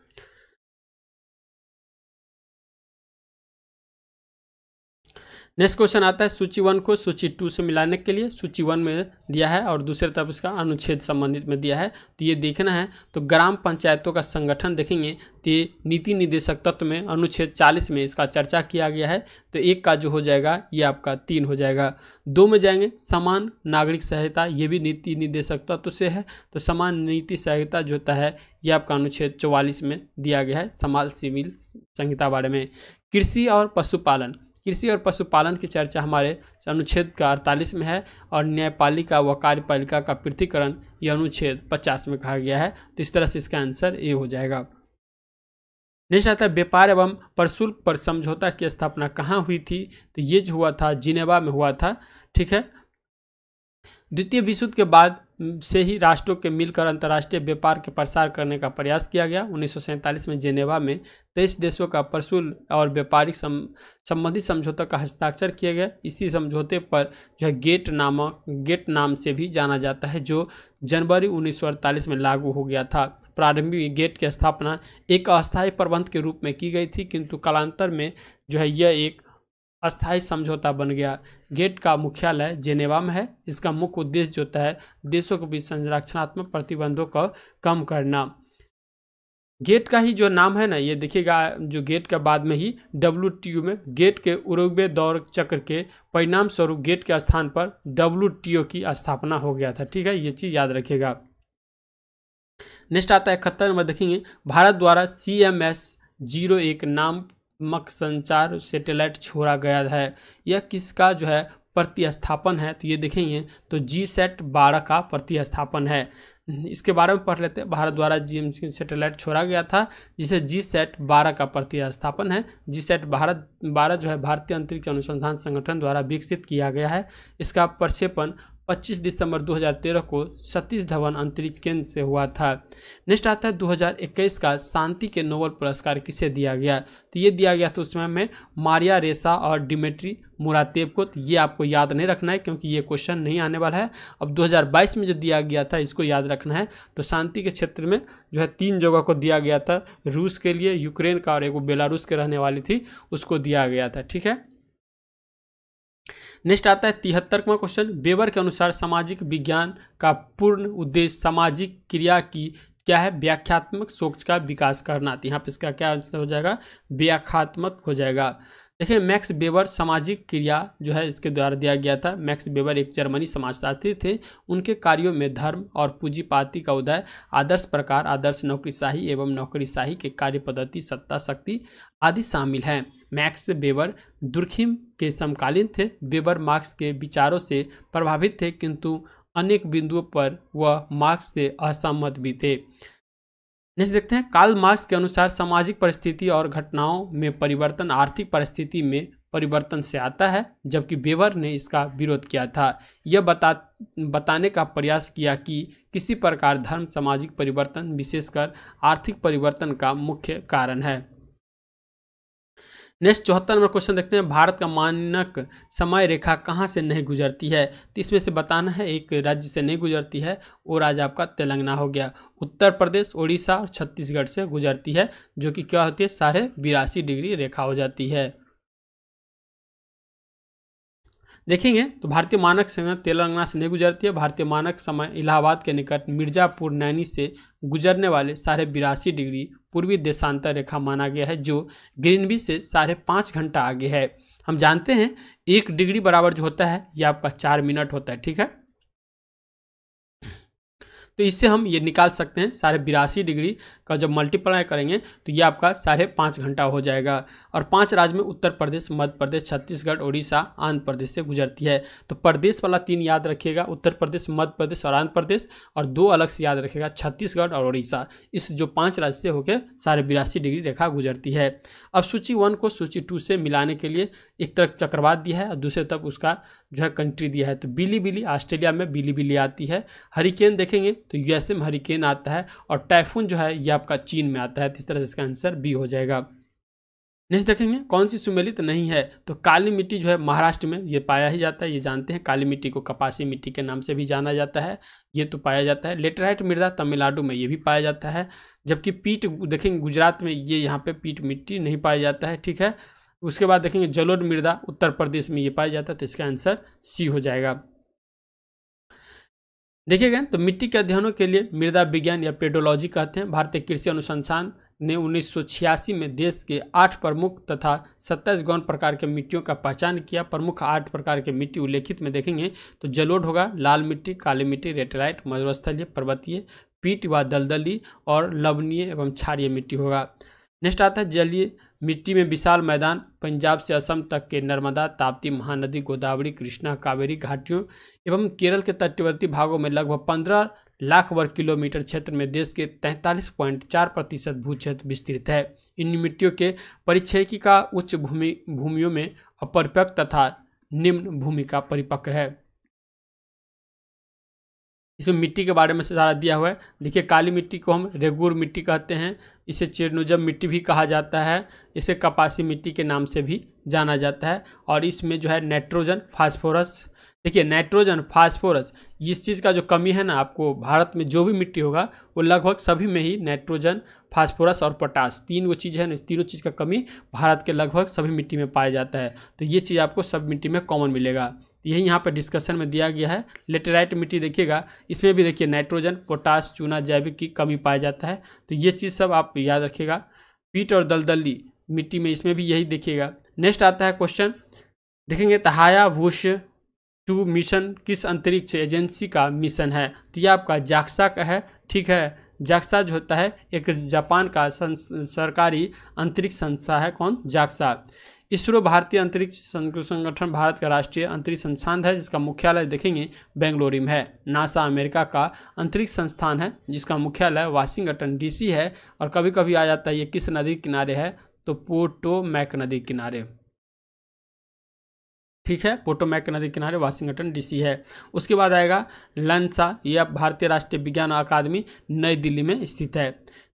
नेक्स्ट क्वेश्चन आता है सूची वन को सूची टू से मिलाने के लिए सूची वन में दिया है और दूसरे तरफ इसका अनुच्छेद संबंधित में दिया है तो ये देखना है तो ग्राम पंचायतों का संगठन देखेंगे तो ये नीति निदेशक तत्व में अनुच्छेद चालीस में इसका चर्चा किया गया है तो एक का जो हो जाएगा ये आपका तीन हो जाएगा दो में जाएंगे समान नागरिक सहायता ये भी नीति निदेशक तत्व से है तो समान नीति सहायता जो होता है ये आपका अनुच्छेद चौवालीस में दिया गया है समाज सिविल संहिता बारे में कृषि और पशुपालन कृषि और पशुपालन की चर्चा हमारे अनुच्छेद का अड़तालीस में है और न्यायपालिका व कार्यपालिका का पृथ्वीकरण यह अनुच्छेद पचास में कहा गया है तो इस तरह से इसका आंसर ये हो जाएगा नेक्स्ट आता है व्यापार एवं प्रशुल्क पर समझौता की स्थापना कहाँ हुई थी तो ये जो हुआ था जिनेवा में हुआ था ठीक है द्वितीय विश्व युद्ध के बाद से ही राष्ट्रों के मिलकर अंतर्राष्ट्रीय व्यापार के प्रसार करने का प्रयास किया गया उन्नीस में जेनेवा में तेईस देशों का प्रशुल और व्यापारिक सम, संबंधी समझौता का हस्ताक्षर किया गया इसी समझौते पर जो है गेट नामक गेट नाम से भी जाना जाता है जो जनवरी उन्नीस में लागू हो गया था प्रारंभिक गेट की स्थापना एक अस्थायी प्रबंध के रूप में की गई थी किंतु कालांतर में जो है यह एक अस्थायी समझौता बन गया गेट का मुख्यालय जेनेवा में है इसका मुख्य उद्देश्य जो होता है देशों के बीच संरक्षणात्मक प्रतिबंधों को कम करना गेट का ही जो नाम है ना ये देखिएगा जो गेट के बाद में ही डब्ल्यू में गेट के उरुग्वे दौर चक्र के परिणाम स्वरूप गेट के स्थान पर डब्ल्यू की स्थापना हो गया था ठीक है ये चीज़ याद रखिएगा नेक्स्ट आता है इकहत्तर नंबर देखेंगे भारत द्वारा सी एम एस जीरो एक नाम मक संचार सैटेलाइट छोड़ा गया है यह किसका जो है प्रतिस्थापन है तो ये देखेंगे तो जी सेट बारह का प्रतिस्थापन है इसके बारे में पढ़ लेते हैं भारत द्वारा जी एम सेटेलाइट छोड़ा गया था जिसे जी सेट बारह का प्रतिस्थापन है जी सेट भारत बारह जो है भारतीय अंतरिक्ष अनुसंधान संगठन द्वारा विकसित किया गया है इसका प्रक्षेपण 25 दिसंबर 2013 को सतीश धवन अंतरिक्ष केंद्र से हुआ था नेक्स्ट आता है 2021 का शांति के नोबल पुरस्कार किसे दिया गया तो ये दिया गया था उस समय में मारिया रेसा और डिमेट्री मुरातेब को तो ये आपको याद नहीं रखना है क्योंकि ये क्वेश्चन नहीं आने वाला है अब 2022 में जो दिया गया था इसको याद रखना है तो शांति के क्षेत्र में जो है तीन जगह को दिया गया था रूस के लिए यूक्रेन का और एक बेलारूस के रहने वाली थी उसको दिया गया था ठीक है नेक्स्ट आता है तिहत्तरवा क्वेश्चन बेवर के अनुसार सामाजिक विज्ञान का पूर्ण उद्देश्य सामाजिक क्रिया की क्या है व्याख्यात्मक सोच का विकास करना तो यहाँ पे इसका क्या आंसर हो जाएगा व्याख्यात्मक हो जाएगा देखिए मैक्स बेबर सामाजिक क्रिया जो है इसके द्वारा दिया गया था मैक्स बेबर एक जर्मनी समाजशास्त्री थे उनके कार्यों में धर्म और पूंजीपाती का उदय आदर्श प्रकार आदर्श नौकरीशाही एवं नौकरीशाही के कार्य पद्धति सत्ता शक्ति आदि शामिल हैं मैक्स बेबर दुर्खिम के समकालीन थे बेबर मार्क्स के विचारों से प्रभावित थे किंतु अनेक बिंदुओं पर वह मार्क्स से असहमत भी थे नेक्स्ट देखते हैं काल मार्क्स के अनुसार सामाजिक परिस्थिति और घटनाओं में परिवर्तन आर्थिक परिस्थिति में परिवर्तन से आता है जबकि बेवर ने इसका विरोध किया था यह बता बताने का प्रयास किया कि किसी प्रकार धर्म सामाजिक परिवर्तन विशेषकर आर्थिक परिवर्तन का मुख्य कारण है नेक्स्ट चौहत्तर नंबर क्वेश्चन देखते हैं भारत का मानक समय रेखा कहाँ से नहीं गुजरती है तो इसमें से बताना है एक राज्य से नहीं गुजरती है वो राज्य आपका तेलंगाना हो गया उत्तर प्रदेश उड़ीसा और छत्तीसगढ़ से गुजरती है जो कि क्या होती है साढ़े बिरासी डिग्री रेखा हो जाती है देखेंगे तो भारतीय मानक समय तेलंगाना से नहीं गुजरती है भारतीय मानक समय इलाहाबाद के निकट मिर्जापुर नैनी से गुजरने वाले साढ़े बिरासी डिग्री पूर्वी देशांतर रेखा माना गया है जो ग्रीनवी से साढ़े पाँच घंटा आगे है हम जानते हैं एक डिग्री बराबर जो होता है यह आपका चार मिनट होता है ठीक है तो इससे हम ये निकाल सकते हैं साढ़े बिरासी डिग्री का जब मल्टीप्लाई करेंगे तो ये आपका साढ़े पाँच घंटा हो जाएगा और पाँच राज्य में उत्तर प्रदेश मध्य प्रदेश छत्तीसगढ़ उड़ीसा आंध्र प्रदेश से गुजरती है तो प्रदेश वाला तीन याद रखिएगा उत्तर प्रदेश मध्य प्रदेश और आंध्र प्रदेश और दो अलग से याद रखेगा छत्तीसगढ़ और उड़ीसा इस जो पाँच राज्य से होकर साढ़े बिरासी डिग्री रेखा गुजरती है अब सूची वन को सूची टू से मिलाने के लिए एक तरफ चक्रवात दिया है और दूसरे तरफ उसका जो है कंट्री दिया है तो बिली बिली ऑस्ट्रेलिया में बिली बिली आती है हरिकेन देखेंगे तो यूएसए में हरिकेन आता है और टाइफून जो है ये आपका चीन में आता है तो इस तरह से इसका आंसर बी हो जाएगा नेक्स्ट देखेंगे कौन सी सुमेलित नहीं है तो काली मिट्टी जो है महाराष्ट्र में ये पाया ही जाता है ये जानते हैं काली मिट्टी को कपासी मिट्टी के नाम से भी जाना जाता है ये तो पाया जाता है लेटराइट मृदा तमिलनाडु में ये भी पाया जाता है जबकि पीट देखेंगे गुजरात में ये यहाँ पे पीट मिट्टी नहीं पाया जाता है ठीक है उसके बाद देखेंगे जलोड मृदा उत्तर प्रदेश में ये पाया जाता है तो इसका आंसर सी हो जाएगा देखिएगा तो मिट्टी के अध्ययनों के लिए मृदा विज्ञान या पेडोलॉजी कहते हैं भारतीय कृषि अनुसंधान ने उन्नीस में देश के आठ प्रमुख तथा सत्ताईस गौन प्रकार के मिट्टियों का पहचान किया प्रमुख आठ प्रकार के मिट्टी उल्लेखित में देखेंगे तो जलोड होगा लाल मिट्टी काली मिट्टी रेटेलाइट मधुस्थलीय पर्वतीय पीट व दलदली और लवणीय एवं क्षारीय मिट्टी होगा नेक्स्ट आता है जलीय मिट्टी में विशाल मैदान पंजाब से असम तक के नर्मदा ताप्ती महानदी गोदावरी कृष्णा कावेरी घाटियों एवं केरल के तटवर्ती भागों में लगभग पंद्रह लाख वर्ग किलोमीटर क्षेत्र में देश के तैंतालीस पॉइंट चार प्रतिशत भू क्षेत्र विस्तृत है इन मिट्टियों के परिचयिकी का उच्च भूमि भूमियों में अपरिपक् तथा निम्न भूमि का परिपक्व है इसमें मिट्टी के बारे में सारा दिया हुआ है देखिए काली मिट्टी को हम रेगुर मिट्टी कहते हैं इसे चिरनुजब मिट्टी भी कहा जाता है इसे कपासी मिट्टी के नाम से भी जाना जाता है और इसमें जो है नाइट्रोजन फास्फोरस देखिए नाइट्रोजन फास्फोरस इस चीज़ का जो कमी है ना आपको भारत में जो भी मिट्टी होगा वो लगभग सभी में ही नाइट्रोजन फास्फोरस और पोटास तीन वो चीज़ है तीनों चीज़ का कमी भारत के लगभग सभी मिट्टी में पाया जाता है तो ये चीज़ आपको सब मिट्टी में कॉमन मिलेगा तो यही यहाँ पर डिस्कशन में दिया गया है लेटेराइट मिट्टी देखिएगा इसमें भी देखिए नाइट्रोजन पोटास चूना जैविक की कमी पाया जाता है तो ये चीज़ सब आप याद रखिएगा पीट और दलदली मिट्टी में इसमें भी यही देखिएगा नेक्स्ट आता है क्वेश्चन देखेंगे तहाया भूष टू मिशन किस अंतरिक्ष एजेंसी का मिशन है तो ये आपका जाक्सा का है ठीक है जाक्सा जो होता है एक जापान का सरकारी अंतरिक्ष संस्था है कौन जाक्सा इसरो भारतीय अंतरिक्ष संगठन भारत का राष्ट्रीय अंतरिक्ष संस्थान है जिसका मुख्यालय देखेंगे बेंगलोरी में है नासा अमेरिका का अंतरिक्ष संस्थान है जिसका मुख्यालय वाशिंगटन डीसी है और कभी कभी आ जाता है ये किस नदी किनारे है तो पोर्टो मैक नदी किनारे ठीक है पोटोमैक नदी किनारे वाशिंगटन डीसी है उसके बाद आएगा लंसा यह भारतीय राष्ट्रीय विज्ञान अकादमी नई दिल्ली में स्थित है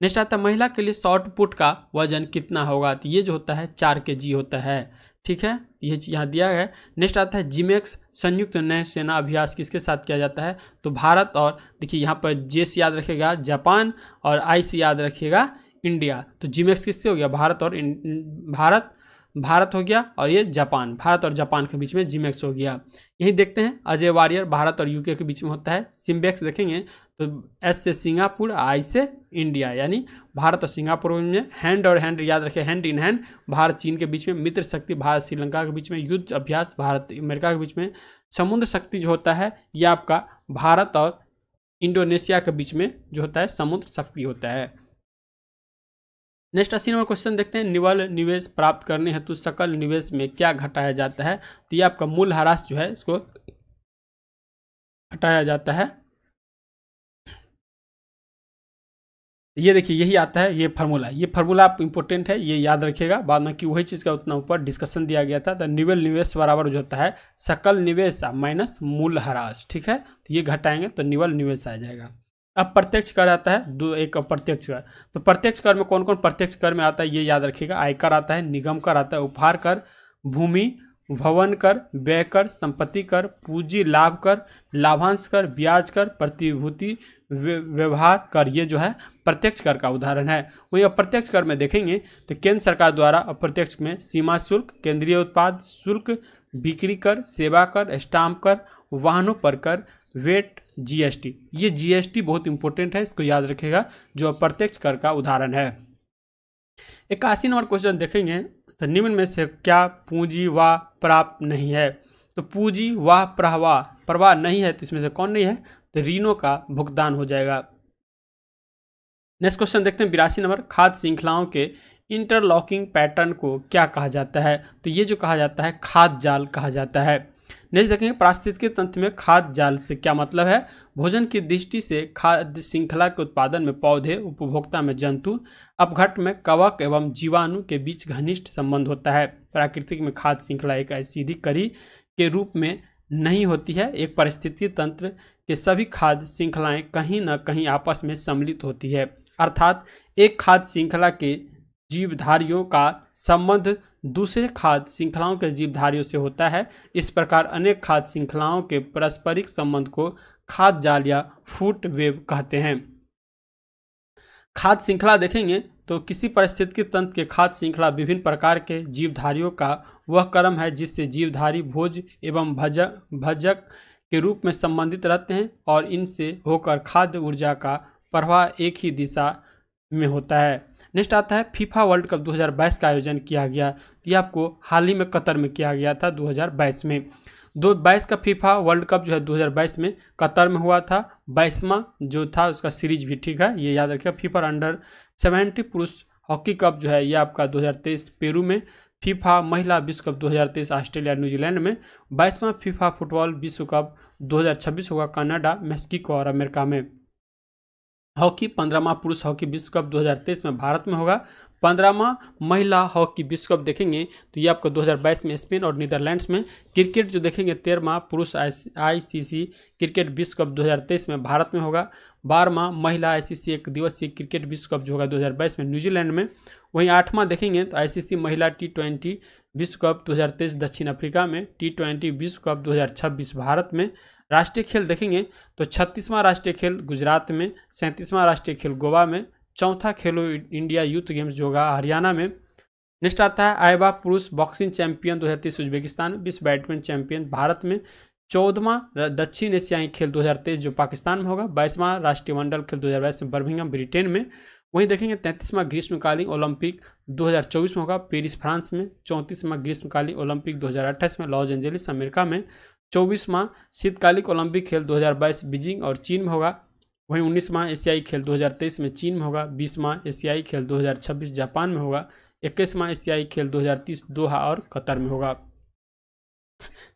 नेक्स्ट आता है महिला के लिए शॉर्ट पुट का वजन कितना होगा तो ये जो होता है चार के जी होता है ठीक है ये यहाँ दिया है नेक्स्ट आता है जिमेक्स संयुक्त नए सेना अभ्यास किसके साथ किया जाता है तो भारत और देखिए यहाँ पर जेस याद रखेगा जापान और आई याद रखेगा इंडिया तो जिमेक्स किससे हो गया भारत और भारत भारत हो गया और ये जापान भारत और जापान के बीच में जिमेक्स हो गया यही देखते हैं अजय वारियर भारत और यूके के बीच में होता है सिम्बेक्स देखेंगे तो एस से सिंगापुर आई से इंडिया यानी भारत और सिंगापुर में हैंड और हैंड याद रखें हैंड इन हैंड भारत चीन के बीच में मित्र शक्ति भारत श्रीलंका के बीच में युद्ध अभ्यास भारत अमेरिका के बीच में समुद्र शक्ति जो होता है यह आपका भारत और इंडोनेशिया के बीच में जो होता है समुद्र शक्ति होता है नेक्स्ट अस्सी नंबर क्वेश्चन देखते हैं निवल निवेश प्राप्त करने हेतु सकल निवेश में क्या घटाया जाता है तो ये आपका मूल हराश जो है इसको घटाया जाता है ये देखिए यही आता है ये फार्मूला ये फार्मूला आप इंपॉर्टेंट है ये याद रखिएगा बाद में कि वही चीज़ का उतना ऊपर डिस्कशन दिया गया था तो निवेल निवेश बराबर जो होता है सकल निवेश माइनस मूल हराश ठीक है तो ये घटाएंगे तो निवल निवेश आ जाएगा अप्रत्यक्ष कर आता है दो एक अप्रत्यक्ष कर तो प्रत्यक्ष कर में कौन कौन प्रत्यक्ष कर में आता है ये याद रखिएगा आयकर आता है निगम कर आता है उपहार कर भूमि भवन कर व्यय कर संपत्ति कर पूंजी लाभ कर लाभांश कर ब्याज कर प्रतिभूति व्यवहार कर ये जो है प्रत्यक्ष कर का उदाहरण है वही अप्रत्यक्ष कर में देखेंगे तो केंद्र सरकार द्वारा अप्रत्यक्ष में सीमा शुल्क केंद्रीय उत्पाद शुल्क बिक्री कर सेवा कर स्टाम्प कर वाहनों पर कर वेट जीएसटी ये जीएसटी बहुत इंपॉर्टेंट है इसको याद रखेगा जो अप्रत्यक्ष कर का उदाहरण है इक्यासी नंबर क्वेश्चन देखेंगे तो निम्न में से क्या पूंजी व प्राप्त नहीं है तो पूंजी व प्रवाह प्रवाह नहीं है तो इसमें से कौन नहीं है तो ऋणों का भुगतान हो जाएगा नेक्स्ट क्वेश्चन देखते हैं बिरासी नंबर खाद्य श्रृंखलाओं के इंटरलॉकिंग पैटर्न को क्या कहा जाता है तो ये जो कहा जाता है खाद जाल कहा जाता है नेक्स्ट देखेंगे पारिस्थितिक के तंत्र में खाद जाल से क्या मतलब है भोजन की दृष्टि से खाद्य श्रृंखला के उत्पादन में पौधे उपभोक्ता में जंतु अपघट में कवक एवं जीवाणु के बीच घनिष्ठ संबंध होता है प्राकृतिक में खाद्य श्रृंखला एक सीधी कड़ी के रूप में नहीं होती है एक परिस्थिति तंत्र के सभी खाद्य श्रृंखलाएं कहीं न कहीं आपस में सम्मिलित होती है अर्थात एक खाद्य श्रृंखला के जीवधारियों का संबंध दूसरे खाद्य श्रृंखलाओं के जीवधारियों से होता है इस प्रकार अनेक खाद्य श्रृंखलाओं के पारस्परिक संबंध को खाद्य जाल या फूट वेव कहते हैं खाद्य श्रृंखला देखेंगे तो किसी पारिस्थितिकी तंत्र के खाद्य श्रृंखला विभिन्न प्रकार के जीवधारियों का वह क्रम है जिससे जीवधारी भोज एवं भजक भजक के रूप में संबंधित रहते हैं और इनसे होकर खाद्य ऊर्जा का प्रवाह एक ही दिशा में होता है नेक्स्ट आता है फीफा वर्ल्ड कप 2022 का आयोजन किया गया ये आपको हाल ही में कतर में किया गया था 2022 में दो बाईस का फीफा वर्ल्ड कप जो है 2022 में कतर में हुआ था बाईसवा जो था उसका सीरीज भी ठीक है ये याद रखिएगा फीफा अंडर सेवेंटी पुरुष हॉकी कप जो है ये आपका दो पेरू में फीफा महिला विश्व कप 2023 ऑस्ट्रेलिया न्यूजीलैंड में बाईसवां फीफा फुटबॉल विश्व कप 2026 होगा कनाडा मेक्सिको और अमेरिका में हॉकी पंद्रहवा पुरुष हॉकी विश्व कप 2023 में भारत में होगा पंद्रहवा महिला हॉकी विश्व कप देखेंगे तो ये आपको 2022 में स्पेन और नीदरलैंड्स में क्रिकेट जो देखेंगे तेरहवा पुरुष आईसीसी क्रिकेट विश्व कप 2023 में भारत में होगा बारहवा महिला आईसीसी एक दिवसीय क्रिकेट विश्व कप जो होगा 2022 में न्यूजीलैंड में वहीं आठवां देखेंगे तो आईसीसी महिला टी ट्वेंटी विश्व कप दो दक्षिण अफ्रीका में टी ट्वेंटी विश्व कप दो भारत में राष्ट्रीय खेल देखेंगे तो छत्तीसवां राष्ट्रीय खेल गुजरात में सैंतीसवां राष्ट्रीय खेल गोवा में चौथा खेलो इंडिया यूथ गेम्स जो होगा हरियाणा में नेक्स्ट आता है आयबा पुरुष बॉक्सिंग चैंपियन दो हज़ार तेईस उज्बेकिस्तान विश्व बैडमिंटन चैंपियन भारत में चौदहवा दक्षिण एशियाई खेल 2023 जो पाकिस्तान में होगा बाईसवां राष्ट्रीय मंडल खेल 2022 में बर्मिंगम ब्रिटेन में वहीं देखेंगे तैंतीसवां ग्रीष्मकालीन ओलंपिक 2024 में होगा पेरिस फ्रांस में चौंतीसवां ग्रीष्मकालीन ओलंपिक 2028 में लॉस एंजलिस अमेरिका में चौबीसवां शीतकालिक ओलंपिक खेल 2022 बीजिंग और चीन में होगा वहीं उन्नीसवां एशियाई खेल 2023 में चीन में होगा बीसवां एशियाई खेल 2026 जापान में होगा इक्कीसवां एशियाई खेल 2030 दोहा और कतर में होगा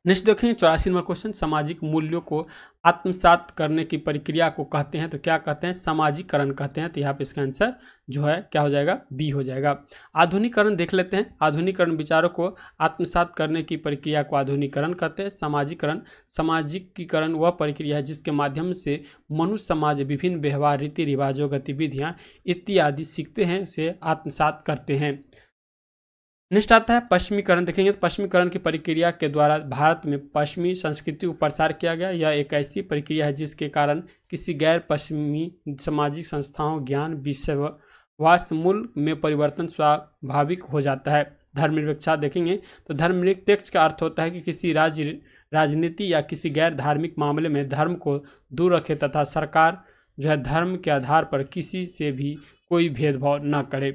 नेक्स्ट देखेंगे चौरासी नंबर क्वेश्चन सामाजिक मूल्यों को आत्मसात करने की प्रक्रिया को कहते हैं तो क्या कहते हैं सामाजिकरण कहते हैं तो यहाँ पे इसका आंसर जो है क्या हो जाएगा बी हो जाएगा आधुनिकरण देख लेते हैं आधुनिकरण विचारों को आत्मसात करने की प्रक्रिया को आधुनिकरण कहते हैं सामाजिकरण सामाजिकीकरण वह प्रक्रिया है जिसके माध्यम से मनुष्य समाज विभिन्न व्यवहार रीति रिवाजों गतिविधियाँ इत्यादि सीखते हैं उसे आत्मसात करते हैं नेक्स्ट आता है पश्चिमीकरण देखेंगे तो पश्चिमीकरण की प्रक्रिया के द्वारा भारत में पश्चिमी संस्कृति को प्रसार किया गया यह एक ऐसी प्रक्रिया है जिसके कारण किसी गैर पश्चिमी सामाजिक संस्थाओं ज्ञान विश्वास मूल में परिवर्तन स्वाभाविक हो जाता है धर्मनिरपेक्षा देखेंगे तो धर्मनिरपेक्ष का अर्थ होता है कि किसी राज्य राजनीति या किसी गैर धार्मिक मामले में धर्म को दूर रखे तथा सरकार जो है धर्म के आधार पर किसी से भी कोई भेदभाव न करे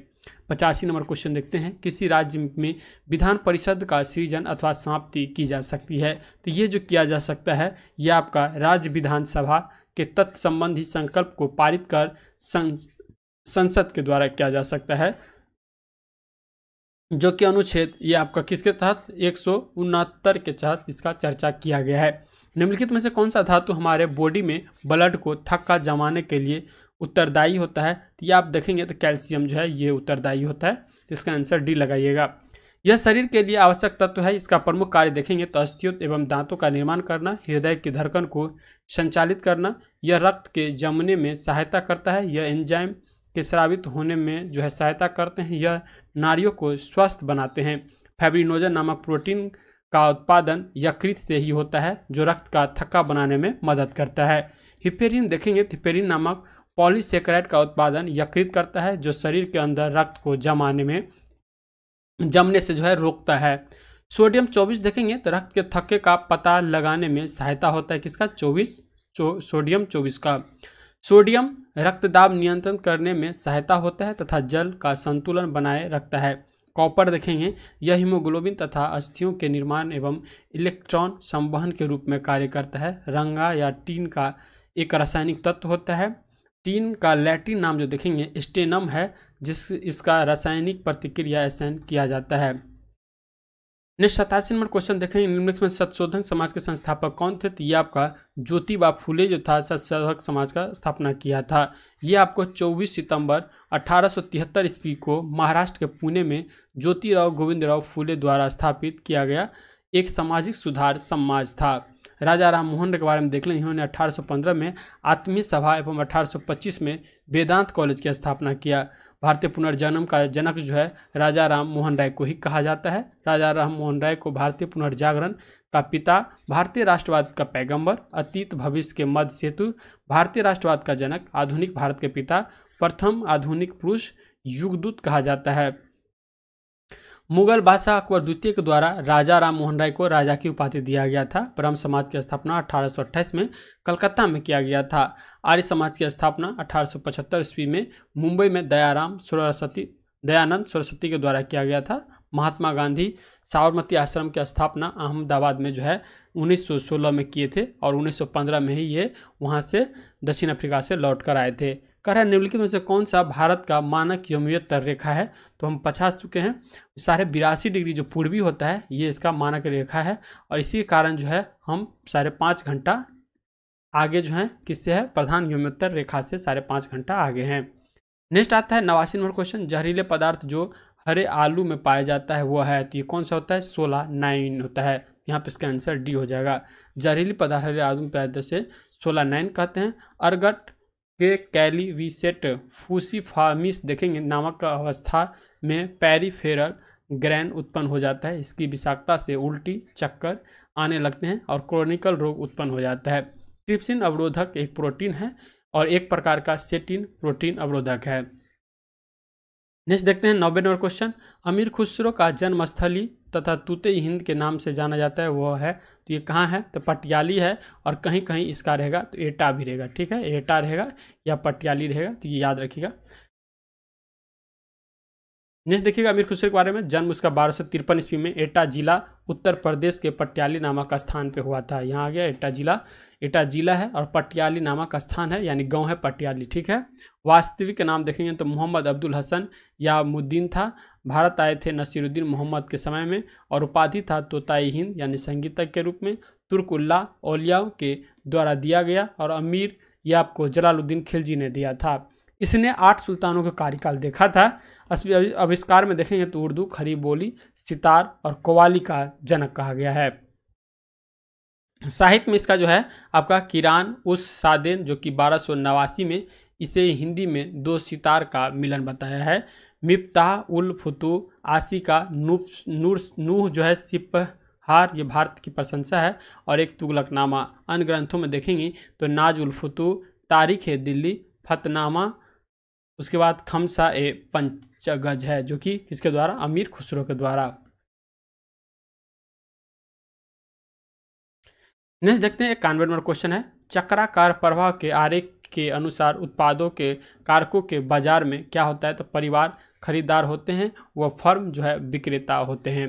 पचासी नंबर क्वेश्चन देखते हैं किसी राज्य में विधान परिषद का सृजन अथवा समाप्ति की जा सकती है तो ये जो किया जा सकता है ये आपका राज्य विधानसभा के तत्संबंधी संकल्प को पारित कर संसद के द्वारा किया जा सकता है जो कि अनुच्छेद ये आपका किसके तहत एक के तहत इसका चर्चा किया गया है निम्नलिखित में से कौन सा धातु हमारे बॉडी में ब्लड को थक्का जमाने के लिए उत्तरदायी होता है तो ये आप देखेंगे तो कैल्शियम जो है ये उत्तरदायी होता है तो इसका आंसर डी लगाइएगा यह शरीर के लिए आवश्यक तत्व है इसका प्रमुख कार्य देखेंगे तो अस्थियों एवं दांतों का निर्माण करना हृदय की धड़कन को संचालित करना यह रक्त के जमने में सहायता करता है यह एंजाइम के श्रावित होने में जो है सहायता करते हैं यह नारियों को स्वस्थ बनाते हैं फैब्रिनोजन नामक प्रोटीन का उत्पादन यकृत से ही होता है जो रक्त का थक्का बनाने में मदद करता है हिपेरिन देखेंगे तो हिपेरिन नामक पॉलीसेक्राइड का उत्पादन यकृत करता है जो शरीर के अंदर रक्त को जमाने में जमने से जो है रोकता है सोडियम 24 देखेंगे तो रक्त के थक्के का पता लगाने में सहायता होता है किसका 24 सोडियम 24 का सोडियम रक्तदाब नियंत्रण करने में सहायता होता है तथा जल का संतुलन बनाए रखता है कॉपर देखेंगे यह हीमोग्लोबिन तथा अस्थियों के निर्माण एवं इलेक्ट्रॉन संवहन के रूप में कार्य करता है रंगा या टीन का एक रासायनिक तत्व होता है टीन का लैटिन नाम जो देखेंगे स्टेनम है जिस इसका रासायनिक प्रतिक्रिया एसएन किया जाता है नेक्स्ट सतासी नंबर क्वेश्चन देखेंगे निम्नलिखित में सत्शोधक समाज के संस्थापक कौन थे तो ये आपका ज्योतिबा फूले जो था सत्शोधक समाज का स्थापना किया था ये आपको 24 सितंबर 1873 ईस्वी को महाराष्ट्र के पुणे में ज्योतिराव गोविंद राव फूले द्वारा स्थापित किया गया एक सामाजिक सुधार समाज था राजा राम मोहन के बारे में देख लें इन्होंने 1815 में आत्मीय सभा एवं 1825 में वेदांत कॉलेज की स्थापना किया भारतीय पुनर्जन्म का जनक जो है राजा राम मोहन राय को ही कहा जाता है राजा राम मोहन राय को भारतीय पुनर्जागरण का पिता भारतीय राष्ट्रवाद का पैगंबर अतीत भविष्य के मध्य सेतु भारतीय राष्ट्रवाद का जनक आधुनिक भारत के पिता प्रथम आधुनिक पुरुष युगदूत कहा जाता है मुगल बादशाह अकबर द्वितीय के द्वारा राजा राम मोहन राय को राजा की उपाधि दिया गया था ब्रह्म समाज की स्थापना 1828 में कलकत्ता में किया गया था आर्य समाज की स्थापना 1875 ईस्वी में मुंबई में दयाराम सरस्वती दयानंद सरस्वती के द्वारा किया गया था महात्मा गांधी साबरमती आश्रम की स्थापना अहमदाबाद में जो है 1916 में किए थे और 1915 में ही ये वहाँ से दक्षिण अफ्रीका से लौट कर आए थे कर है निम्नलिखित में से कौन सा भारत का मानक यमुत्तर रेखा है तो हम पचास चुके हैं साढ़े बिरासी डिग्री जो पूर्वी होता है ये इसका मानक रेखा है और इसी कारण जो है हम साढ़े पाँच घंटा आगे जो है किससे है प्रधान यमुत्तर रेखा से साढ़े पाँच घंटा आगे हैं नेक्स्ट आता है नवासी नंबर क्वेश्चन जहरीले पदार्थ जो हरे आलू में पाया जाता है वह है तो ये कौन सा होता है सोलह नाइन होता है यहाँ पे इसका आंसर डी हो जाएगा जहरीली पदार्थ हरे आलू में पाया जाता है सोलह नाइन कहते हैं अरगट के कैलिविसेट फूसीफामिस देखेंगे नामक अवस्था में पेरीफेरल ग्रैन उत्पन्न हो जाता है इसकी विषाक्तता से उल्टी चक्कर आने लगते हैं और क्रोनिकल रोग उत्पन्न हो जाता है ट्रिप्सिन अवरोधक एक प्रोटीन है और एक प्रकार का सेटिन प्रोटीन अवरोधक है नेक्स्ट देखते हैं नब्बे नंबर क्वेश्चन अमीर खुसरो का जन्मस्थली तथा तूते हिंद के नाम से जाना जाता है वो है तो ये कहाँ है तो पटियाली है और कहीं कहीं इसका रहेगा तो एटा भी रहेगा ठीक है एटा रहेगा या पटियाली रहेगा तो ये याद रखिएगा नेक्स्ट देखिएगा अमीर खुसरे के बारे में जन्म उसका बारह सौ तिरपन ईस्वी में एटा जिला उत्तर प्रदेश के पटियाली नामक स्थान पे हुआ था यहाँ आ गया एटा जिला एटा जिला है और पटियाली नामक स्थान है यानी गांव है पटियाली ठीक है वास्तविक नाम देखेंगे तो मोहम्मद अब्दुल हसन यामुद्दीन था भारत आए थे नसीरुद्दीन मोहम्मद के समय में और उपाधि था तोताई हिंद यानी संगीतक के रूप में तुर्क ओलिया के द्वारा दिया गया और अमीर यह आपको जलालुद्दीन खिलजी ने दिया था इसने आठ सुल्तानों का कार्यकाल देखा था आविष्कार में देखेंगे तो उर्दू खरी बोली सितार और कवाली का जनक कहा गया है साहित्य में इसका जो है आपका किरान उस सादेन जो कि बारह में इसे हिंदी में दो सितार का मिलन बताया है मिपता उल आसी का नूफ नूर नूह जो है सिपहार ये भारत की प्रशंसा है और एक तुगलकनामा अन्य ग्रंथों में देखेंगे तो नाज उल फुतु तारीख दिल्ली फतनामा उसके बाद खमसा ए पंचगज है जो कि किसके द्वारा अमीर खुसरो के द्वारा नेक्स्ट देखते हैं एक कानवे नंबर क्वेश्चन है चक्राकार प्रवाह के आरेख के अनुसार उत्पादों के कारकों के बाजार में क्या होता है तो परिवार खरीदार होते हैं वह फर्म जो है विक्रेता होते हैं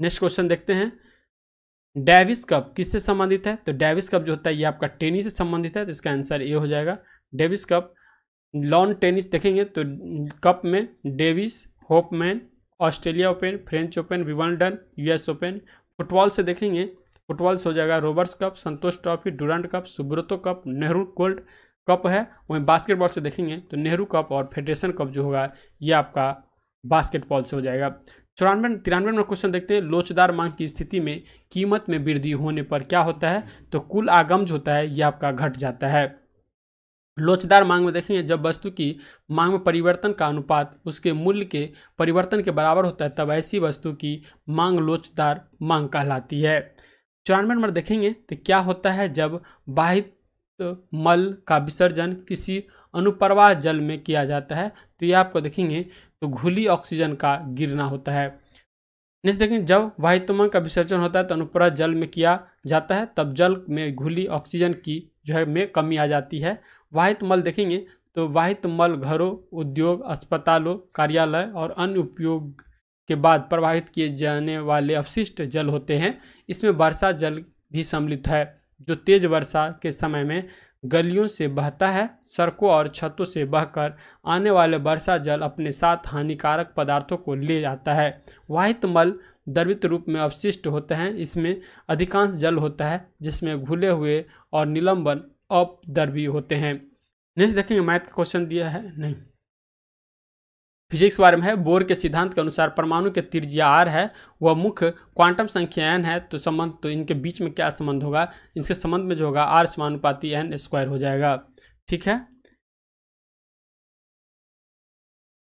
नेक्स्ट क्वेश्चन देखते हैं डेविस कप किससे संबंधित है तो डेविस कप जो होता है ये आपका टेनिस से संबंधित है तो इसका आंसर ये हो जाएगा डेविस कप लॉन टेनिस देखेंगे तो कप में Davis Hopman Australia Open French Open Wimbledon US Open football से देखेंगे फुटबॉल से हो जाएगा Rovers Cup Santosh trophy Durand Cup Subroto Cup Nehru gold cup है वहीं बास्केटबॉल से देखेंगे तो नेहरू कप और फेडरेशन कप जो होगा ये आपका बास्केटबॉल से हो जाएगा चौरानवे तिरानवे नंबर क्वेश्चन देखते हैं लोचदार मांग की स्थिति में कीमत में वृद्धि होने पर क्या होता है तो कुल आगम जो होता है यह आपका घट जाता है लोचदार मांग में देखेंगे जब वस्तु की मांग में परिवर्तन का अनुपात उसके मूल्य के परिवर्तन के बराबर होता है तब ऐसी वस्तु की मांग लोचदार मांग कहलाती है चौरानवे नंबर देखेंगे तो क्या होता है जब बाहित मल का विसर्जन किसी अनुप्रवाह जल में किया जाता है तो ये आपको देखेंगे तो घुली ऑक्सीजन का गिरना होता है नेक्स्ट देखें जब वाहितुमंग का विसर्जन होता है तो अनुप्रवाह जल में किया जाता है तब जल में घुली ऑक्सीजन की जो है में कमी आ जाती है वाहित मल देखेंगे तो वाहित मल घरों उद्योग अस्पतालों कार्यालय और अन्य उपयोग के बाद प्रवाहित किए जाने वाले अवशिष्ट जल होते हैं इसमें वर्षा जल भी सम्मिलित है जो तेज वर्षा के समय में गलियों से बहता है सड़कों और छतों से बहकर आने वाले वर्षा जल अपने साथ हानिकारक पदार्थों को ले जाता है वाहित मल द्रवित रूप में अवशिष्ट होते हैं इसमें अधिकांश जल होता है जिसमें घुले हुए और निलंबन ऑफ द होते हैं नेक्स्ट देखेंगे मैथ का क्वेश्चन दिया है नहीं फिजिक्स बारे में है बोर के सिद्धांत के अनुसार परमाणु के त्रिज्या आर है वह मुख्य क्वांटम संख्या एन है तो संबंध तो इनके बीच में क्या संबंध होगा इनके संबंध में जो होगा आर समानुपाती एन स्क्वायर हो जाएगा ठीक है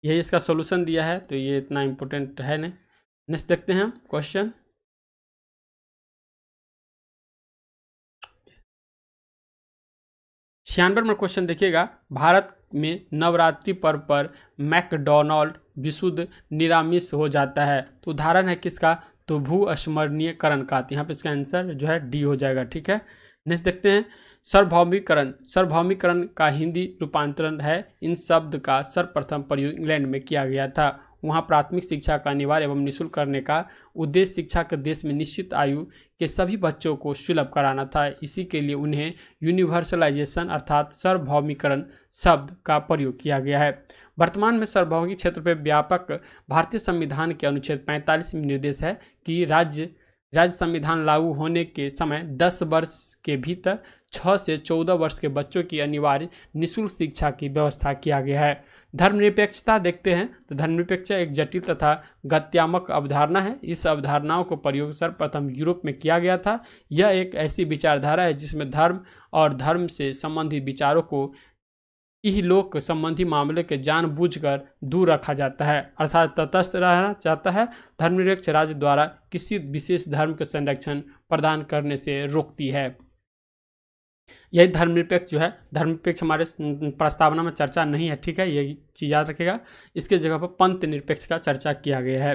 यही इसका सोल्यूशन दिया है तो ये इतना इंपॉर्टेंट है नहीं नेक्स्ट देखते हैं क्वेश्चन छियानवे नंबर क्वेश्चन देखिएगा भारत में नवरात्रि पर्व पर मैकडोनल्ड विशुद्ध निरामिष हो जाता है तो उदाहरण है किसका तो भू स्मरणीयकरण का तो यहाँ पे इसका आंसर जो है डी हो जाएगा ठीक है नेक्स्ट देखते हैं सर्वभौमिकरण सर्वभौमिकरण का हिंदी रूपांतरण है इन शब्द का सर्वप्रथम प्रयोग इंग्लैंड में किया गया था वहाँ प्राथमिक शिक्षा का अनिवार्य एवं निःशुल्क करने का उद्देश्य शिक्षा के देश में निश्चित आयु के सभी बच्चों को सुलभ कराना था इसी के लिए उन्हें यूनिवर्सलाइजेशन अर्थात सार्वभौमिकरण शब्द का प्रयोग किया गया है वर्तमान में सार्वभौमिक क्षेत्र पर व्यापक भारतीय संविधान के अनुच्छेद पैंतालीस में निर्देश है कि राज्य राज्य संविधान लागू होने के समय 10 वर्ष के भीतर 6 से 14 वर्ष के बच्चों की अनिवार्य निशुल्क शिक्षा की व्यवस्था किया गया है धर्मनिरपेक्षता देखते हैं तो धर्मनिरपेक्ष एक जटिल तथा गत्यामक अवधारणा है इस अवधारणाओं को प्रयोग सर्वप्रथम यूरोप में किया गया था यह एक ऐसी विचारधारा है जिसमें धर्म और धर्म से संबंधित विचारों को इहलोक संबंधी मामले के जानबूझकर दूर रखा जाता है अर्थात तटस्थ रहना चाहता है धर्मनिरपेक्ष राज्य द्वारा किसी विशेष धर्म के संरक्षण प्रदान करने से रोकती है यही धर्मनिरपेक्ष जो है धर्मनिरपेक्ष हमारे प्रस्तावना में चर्चा नहीं है ठीक है ये चीज़ याद रखेगा इसके जगह पर पंथ निरपेक्ष का चर्चा किया गया है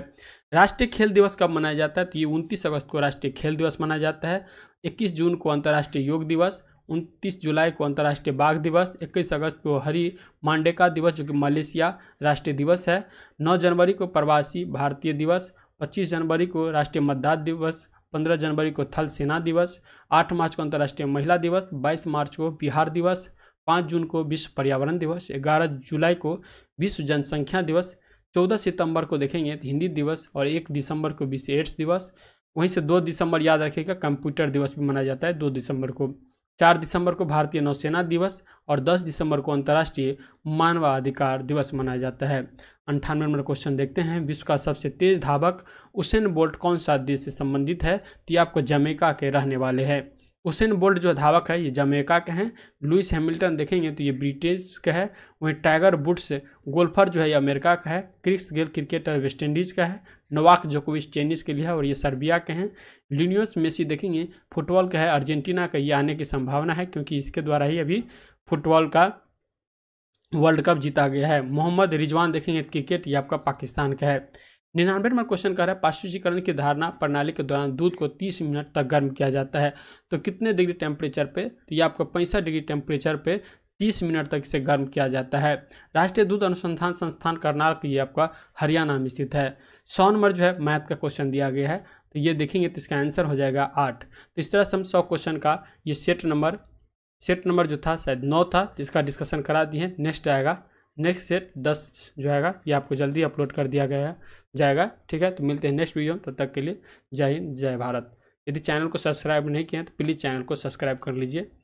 राष्ट्रीय खेल दिवस कब मनाया जाता है तो ये उनतीस अगस्त को राष्ट्रीय खेल दिवस मनाया जाता है इक्कीस जून को अंतर्राष्ट्रीय योग दिवस उनतीस जुलाई को अंतर्राष्ट्रीय बाघ दिवस इक्कीस अगस्त को हरी मांडेका दिवस जो कि मलेशिया राष्ट्रीय दिवस है नौ जनवरी को प्रवासी भारतीय दिवस पच्चीस जनवरी को राष्ट्रीय मतदाता दिवस पंद्रह जनवरी को थल सेना दिवस आठ मार्च को अंतर्राष्ट्रीय महिला दिवस बाईस मार्च को बिहार दिवस पाँच जून को विश्व पर्यावरण दिवस ग्यारह जुलाई को विश्व जनसंख्या दिवस चौदह सितंबर को देखेंगे तो हिंदी दिवस और एक दिसंबर को विश्व एड्स दिवस वहीं से दो दिसंबर याद रखिएगा कंप्यूटर दिवस भी मनाया जाता है दो दिसंबर को चार दिसंबर को भारतीय नौसेना दिवस और दस दिसंबर को अंतर्राष्ट्रीय मानवाधिकार दिवस मनाया जाता है अंठानवे नंबर क्वेश्चन देखते हैं विश्व का सबसे तेज धावक उसेन बोल्ट कौन सा देश से संबंधित है तो ये आपको जमेका के रहने वाले हैं उसेन बोल्ट जो धावक है ये जमेका के हैं लुइस हैमिल्टन देखेंगे तो ये ब्रिटिश का है वहीं टाइगर बुड्स गोल्फर जो है ये अमेरिका का है क्रिस गेल क्रिकेटर वेस्टइंडीज़ का है नोवाक जोकोविच टेनिस के लिए है और ये सर्बिया के हैं लिनियोस मेसी देखेंगे फुटबॉल का है अर्जेंटीना का ये आने की संभावना है क्योंकि इसके द्वारा ही अभी फुटबॉल का वर्ल्ड कप जीता गया है मोहम्मद रिजवान देखेंगे क्रिकेट ये आपका पाकिस्तान का है निन्यानवे नंबर क्वेश्चन कर रहा है पाश्चुजीकरण की धारणा प्रणाली के दौरान दूध को 30 मिनट तक गर्म किया जाता है तो कितने डिग्री टेम्परेचर पे तो ये आपका पैंसठ डिग्री टेम्परेचर पे तीस मिनट तक इसे गर्म किया जाता है राष्ट्रीय दूध अनुसंधान संस्थान करनाल ये आपका हरियाणा में स्थित है सोनमर जो है मैथ का क्वेश्चन दिया गया है तो ये देखेंगे तो इसका आंसर हो जाएगा आठ तो इस तरह से हम सौ क्वेश्चन का ये सेट नंबर सेट नंबर जो था शायद नौ था जिसका डिस्कशन करा दिए नेक्स्ट आएगा नेक्स्ट सेट दस जो आएगा ये आपको जल्दी अपलोड कर दिया गया जाएगा ठीक है तो मिलते हैं नेक्स्ट वीडियो तब तक के लिए जय हिंद जय भारत यदि चैनल को सब्सक्राइब नहीं किया तो प्लीज़ चैनल को सब्सक्राइब कर लीजिए